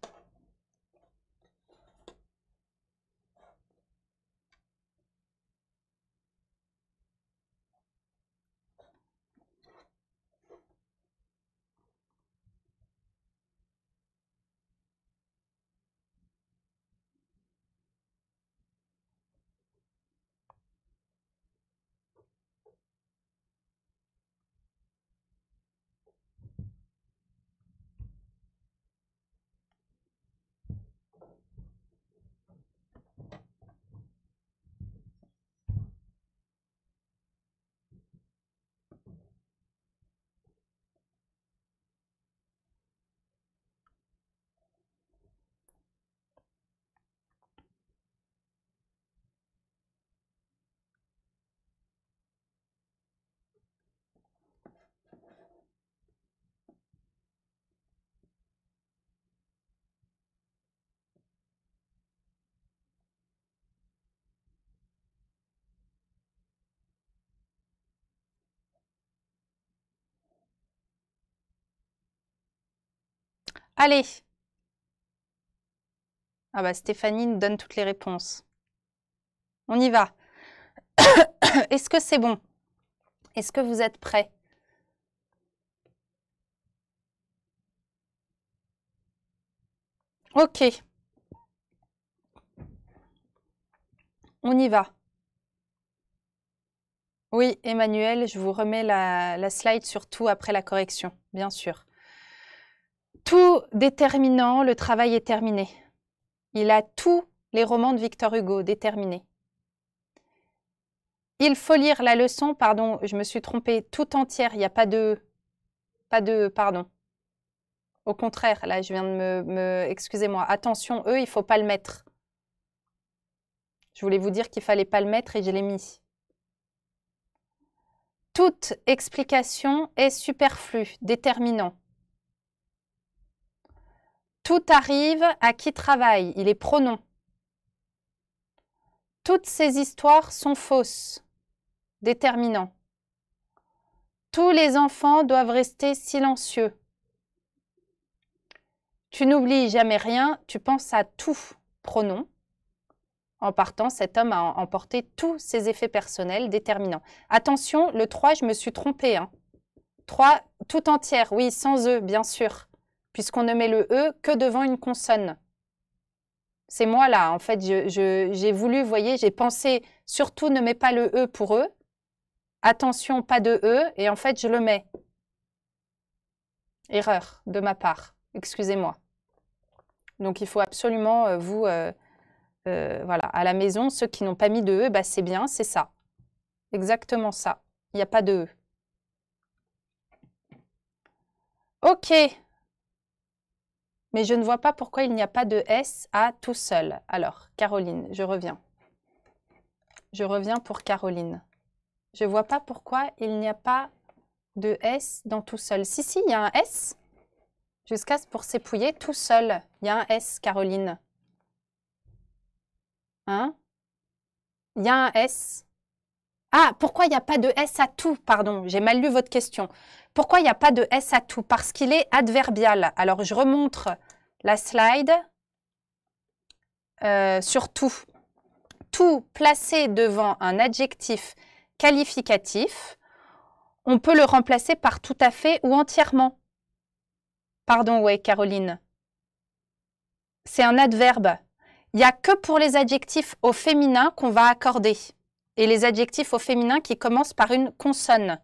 Allez Ah bah Stéphanie nous donne toutes les réponses. On y va. Est-ce que c'est bon Est-ce que vous êtes prêts Ok. On y va. Oui, Emmanuel, je vous remets la, la slide surtout après la correction, bien sûr tout déterminant, le travail est terminé. Il a tous les romans de Victor Hugo déterminés. Il faut lire la leçon, pardon, je me suis trompée, tout entière, il n'y a pas de, pas de, pardon. Au contraire, là, je viens de me, me excusez-moi, attention, eux, il faut pas le mettre. Je voulais vous dire qu'il fallait pas le mettre et je l'ai mis. Toute explication est superflue, déterminant. Tout arrive à qui travaille. Il est pronom. Toutes ces histoires sont fausses. Déterminant. Tous les enfants doivent rester silencieux. Tu n'oublies jamais rien, tu penses à tout. Pronom. En partant, cet homme a emporté tous ses effets personnels déterminants. Attention, le 3, je me suis trompée. Hein. 3, tout entière, oui, sans eux, bien sûr puisqu'on ne met le E que devant une consonne. C'est moi là, en fait, j'ai voulu, vous voyez, j'ai pensé, surtout ne mets pas le E pour eux. Attention, pas de E, et en fait, je le mets. Erreur de ma part, excusez-moi. Donc, il faut absolument, euh, vous, euh, euh, voilà, à la maison, ceux qui n'ont pas mis de E, bah, c'est bien, c'est ça. Exactement ça. Il n'y a pas de E. Ok, mais je ne vois pas pourquoi il n'y a pas de S à tout seul. Alors, Caroline, je reviens. Je reviens pour Caroline. Je ne vois pas pourquoi il n'y a pas de S dans tout seul. Si, si, il y a un S. Jusqu'à ce pour s'épouiller tout seul. Il y a un S, Caroline. Hein Il y a un S. Ah, pourquoi il n'y a pas de S à tout Pardon, j'ai mal lu votre question. Pourquoi il n'y a pas de S à tout Parce qu'il est adverbial. Alors, je remonte la slide euh, sur tout. Tout placé devant un adjectif qualificatif, on peut le remplacer par tout à fait ou entièrement. Pardon, oui, Caroline. C'est un adverbe. Il n'y a que pour les adjectifs au féminin qu'on va accorder et les adjectifs au féminin qui commencent par une consonne.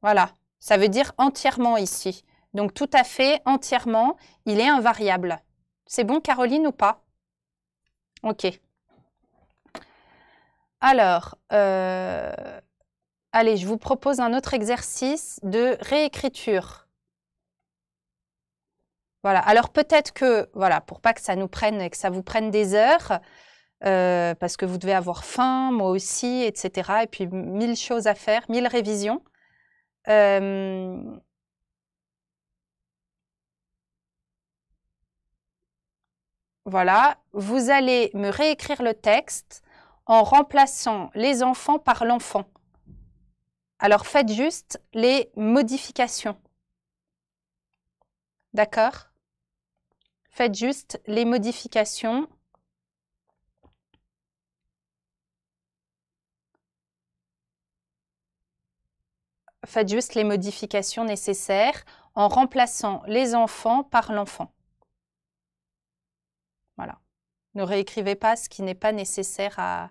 Voilà, ça veut dire entièrement ici. Donc tout à fait, entièrement, il est invariable. C'est bon Caroline ou pas Ok. Alors, euh, allez, je vous propose un autre exercice de réécriture. Voilà. Alors peut-être que, voilà, pour pas que ça nous prenne et que ça vous prenne des heures, euh, parce que vous devez avoir faim, moi aussi, etc. Et puis mille choses à faire, mille révisions. Euh, voilà, vous allez me réécrire le texte en remplaçant les enfants par l'enfant. Alors faites juste les modifications. D'accord Faites juste les modifications faites juste les modifications nécessaires en remplaçant les enfants par l'enfant. Voilà. Ne réécrivez pas ce qui n'est pas nécessaire à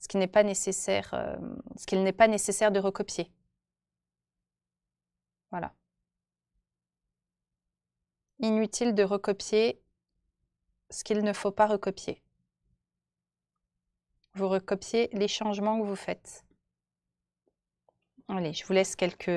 ce qui n'est pas nécessaire, euh, ce qu'il n'est pas nécessaire de recopier. Voilà inutile de recopier ce qu'il ne faut pas recopier. Vous recopiez les changements que vous faites. Allez, je vous laisse quelques,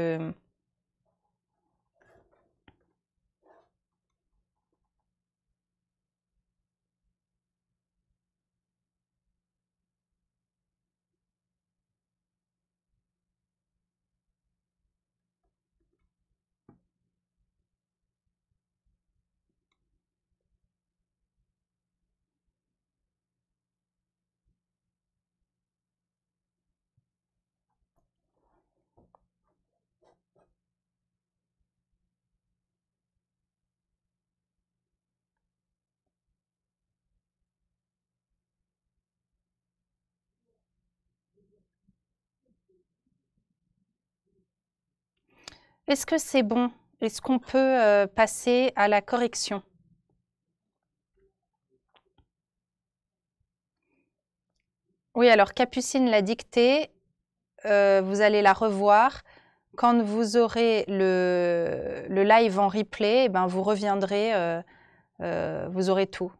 Est-ce que c'est bon Est-ce qu'on peut euh, passer à la correction Oui, alors Capucine l'a dictée. Euh, vous allez la revoir. Quand vous aurez le, live en replay, eh ben, vous reviendrez, euh, vous aurez tout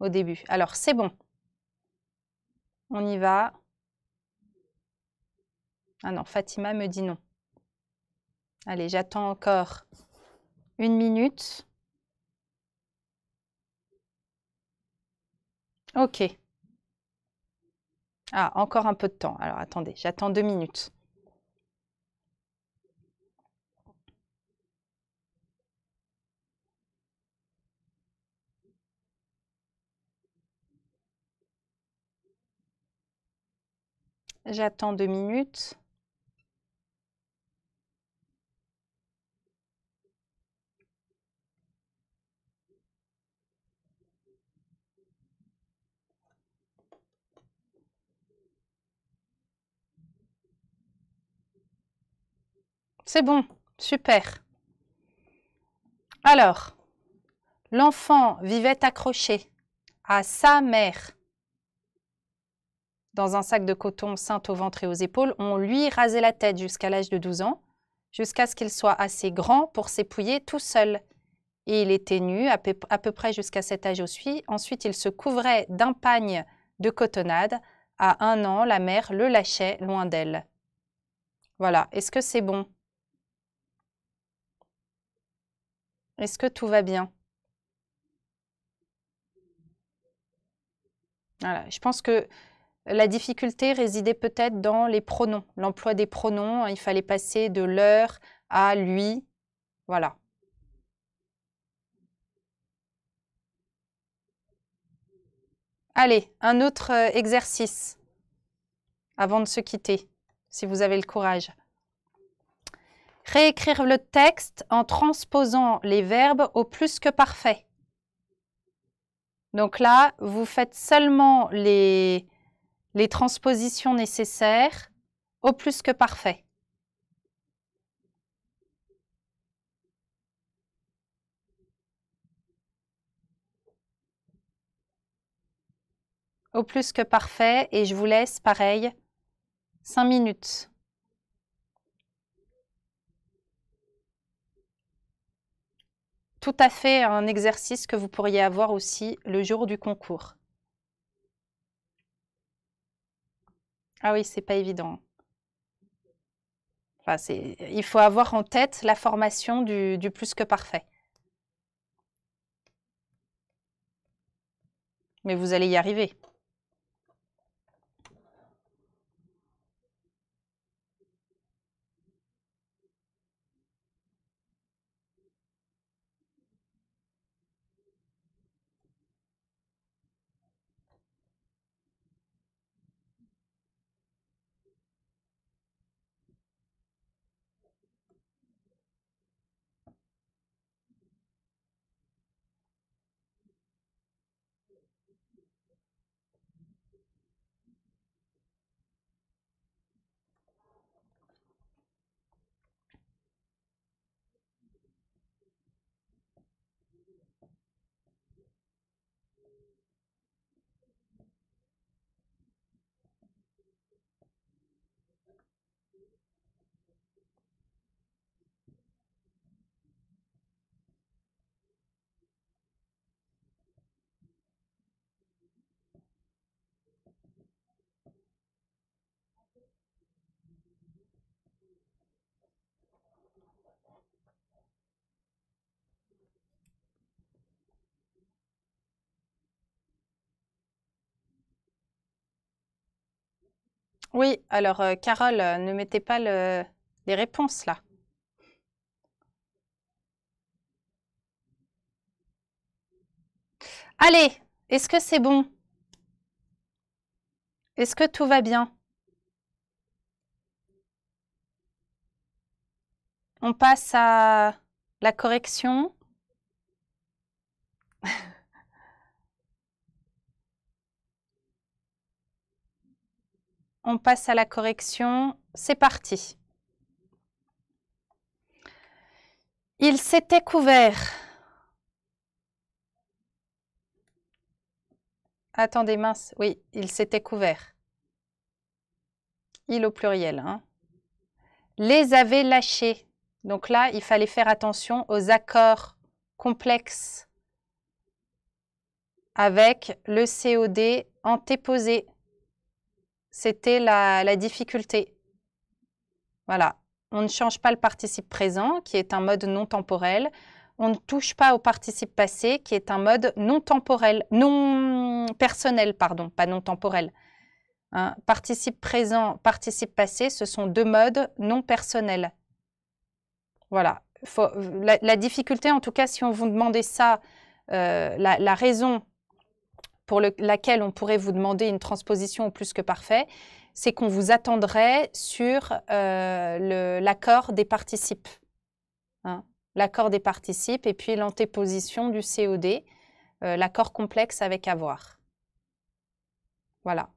au début. Alors, c'est bon. On y va. Ah non, Fatima me dit non. Allez, j'attends encore une minute. Ok. Ah, encore un peu de temps. Alors attendez, j'attends deux minutes. J'attends deux minutes. C'est bon, super. Alors, l'enfant vivait accroché à sa mère dans un sac de coton ceint au ventre et aux épaules. On lui rasait la tête jusqu'à l'âge de 12 ans, jusqu'à ce qu'il soit assez grand pour s'épouiller tout seul. Et il était nu à peu, près jusqu'à cet âge aussi. Ensuite, il se couvrait d'un pagne de cotonnade. À un an, la mère le lâchait loin d'elle. Voilà, est-ce que c'est bon Est-ce que tout va bien je pense que la difficulté résidait peut-être dans les pronoms, l'emploi des pronoms. Hein, il fallait passer de leur à lui. Voilà. Allez, un autre euh, exercice avant de se quitter, si vous avez le courage. Réécrire le texte en transposant les verbes au plus que parfait. Donc là, vous faites seulement les, transpositions nécessaires au plus que parfait. Au plus que parfait et je vous laisse pareil 5 minutes. tout à fait un exercice que vous pourriez avoir aussi le jour du concours. Ah oui, c'est pas évident. Enfin, il faut avoir en tête la formation du plus que parfait. Mais vous allez y arriver. Oui, alors euh, Carole, euh, ne mettez pas le... les réponses là. Allez, est-ce que c'est bon Est-ce que tout va bien On passe à la correction. on passe à la correction. C'est parti. Il s'était couvert. Attendez, mince, oui, il s'était couvert. Il au pluriel. Hein. Les avait lâchés. Donc là, il fallait faire attention aux accords complexes avec le COD antéposé c'était la, difficulté. Voilà, on ne change pas le participe présent, qui est un mode non temporel. On ne touche pas au participe passé, qui est un mode non temporel, non personnel, pardon, pas non temporel. Hein, participe présent, participe passé, ce sont deux modes non personnels. Voilà. la, difficulté, en tout cas, si on vous demandait ça, euh, la, raison pour laquelle on pourrait vous demander une transposition plus que parfait, c'est qu'on vous attendrait sur euh, l'accord des participes. Hein. l'accord des participes et puis l'antéposition du COD, euh, l'accord complexe avec avoir. Voilà.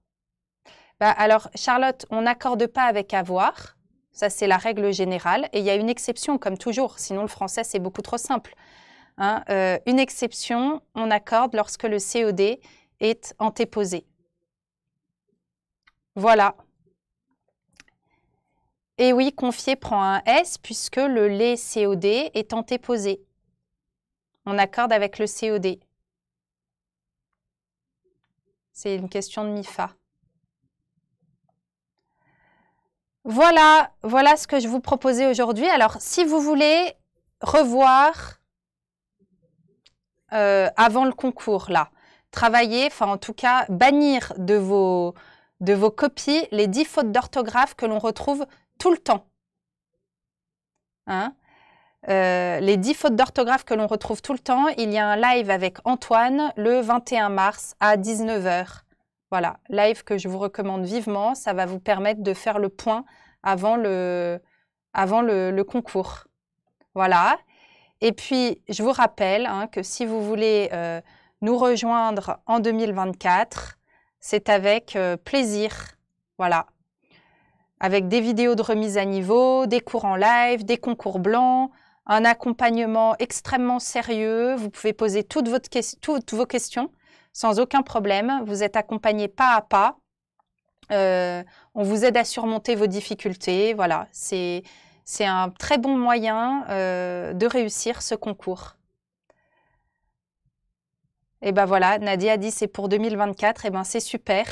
Bah, alors, Charlotte, on n'accorde pas avec avoir. Ça, c'est la règle générale. Et il y a une exception, comme toujours. Sinon, le français, c'est beaucoup trop simple. Hein, euh, une exception, on accorde lorsque le COD est antéposé. Voilà. Et oui, confier prend un S puisque le lait COD est antéposé. On accorde avec le COD. C'est une question de MIFA. Voilà, voilà ce que je vous proposais aujourd'hui. Alors, si vous voulez revoir euh, avant le concours, là. Travailler, enfin en tout cas, bannir de vos, de vos copies les 10 fautes d'orthographe que l'on retrouve tout le temps. Hein euh, les 10 fautes d'orthographe que l'on retrouve tout le temps, il y a un live avec Antoine le 21 mars à 19h. Voilà, live que je vous recommande vivement. Ça va vous permettre de faire le point avant le, avant le concours. Voilà. Et puis, je vous rappelle hein, que si vous voulez euh, nous rejoindre en 2024, c'est avec euh, plaisir. Voilà. Avec des vidéos de remise à niveau, des cours en live, des concours blancs, un accompagnement extrêmement sérieux. Vous pouvez poser toutes, toutes vos questions sans aucun problème. Vous êtes accompagné pas à pas. Euh, on vous aide à surmonter vos difficultés. Voilà, c'est c'est un très bon moyen euh, de réussir ce concours. Et ben voilà, Nadia a dit c'est pour 2024, et ben c'est super.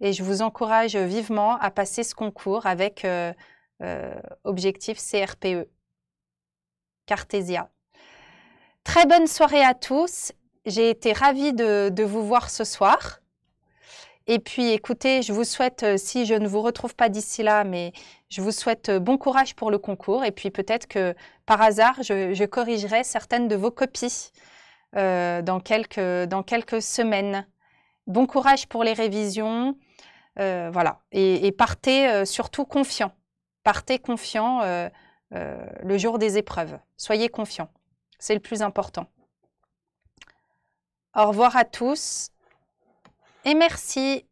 Et je vous encourage vivement à passer ce concours avec euh, euh, objectif CRPE, Cartesia. Très bonne soirée à tous. J'ai été ravie de vous voir ce soir. Et puis, écoutez, je vous souhaite, euh, si je ne vous retrouve pas d'ici là, mais je vous souhaite euh, bon courage pour le concours. Et puis, peut-être que par hasard, je, corrigerai certaines de vos copies euh, dans, quelques, dans quelques semaines. Bon courage pour les révisions. voilà. Et, partez surtout confiant. Partez confiant le jour des épreuves. Soyez confiant. C'est le plus important. Au revoir à tous et merci.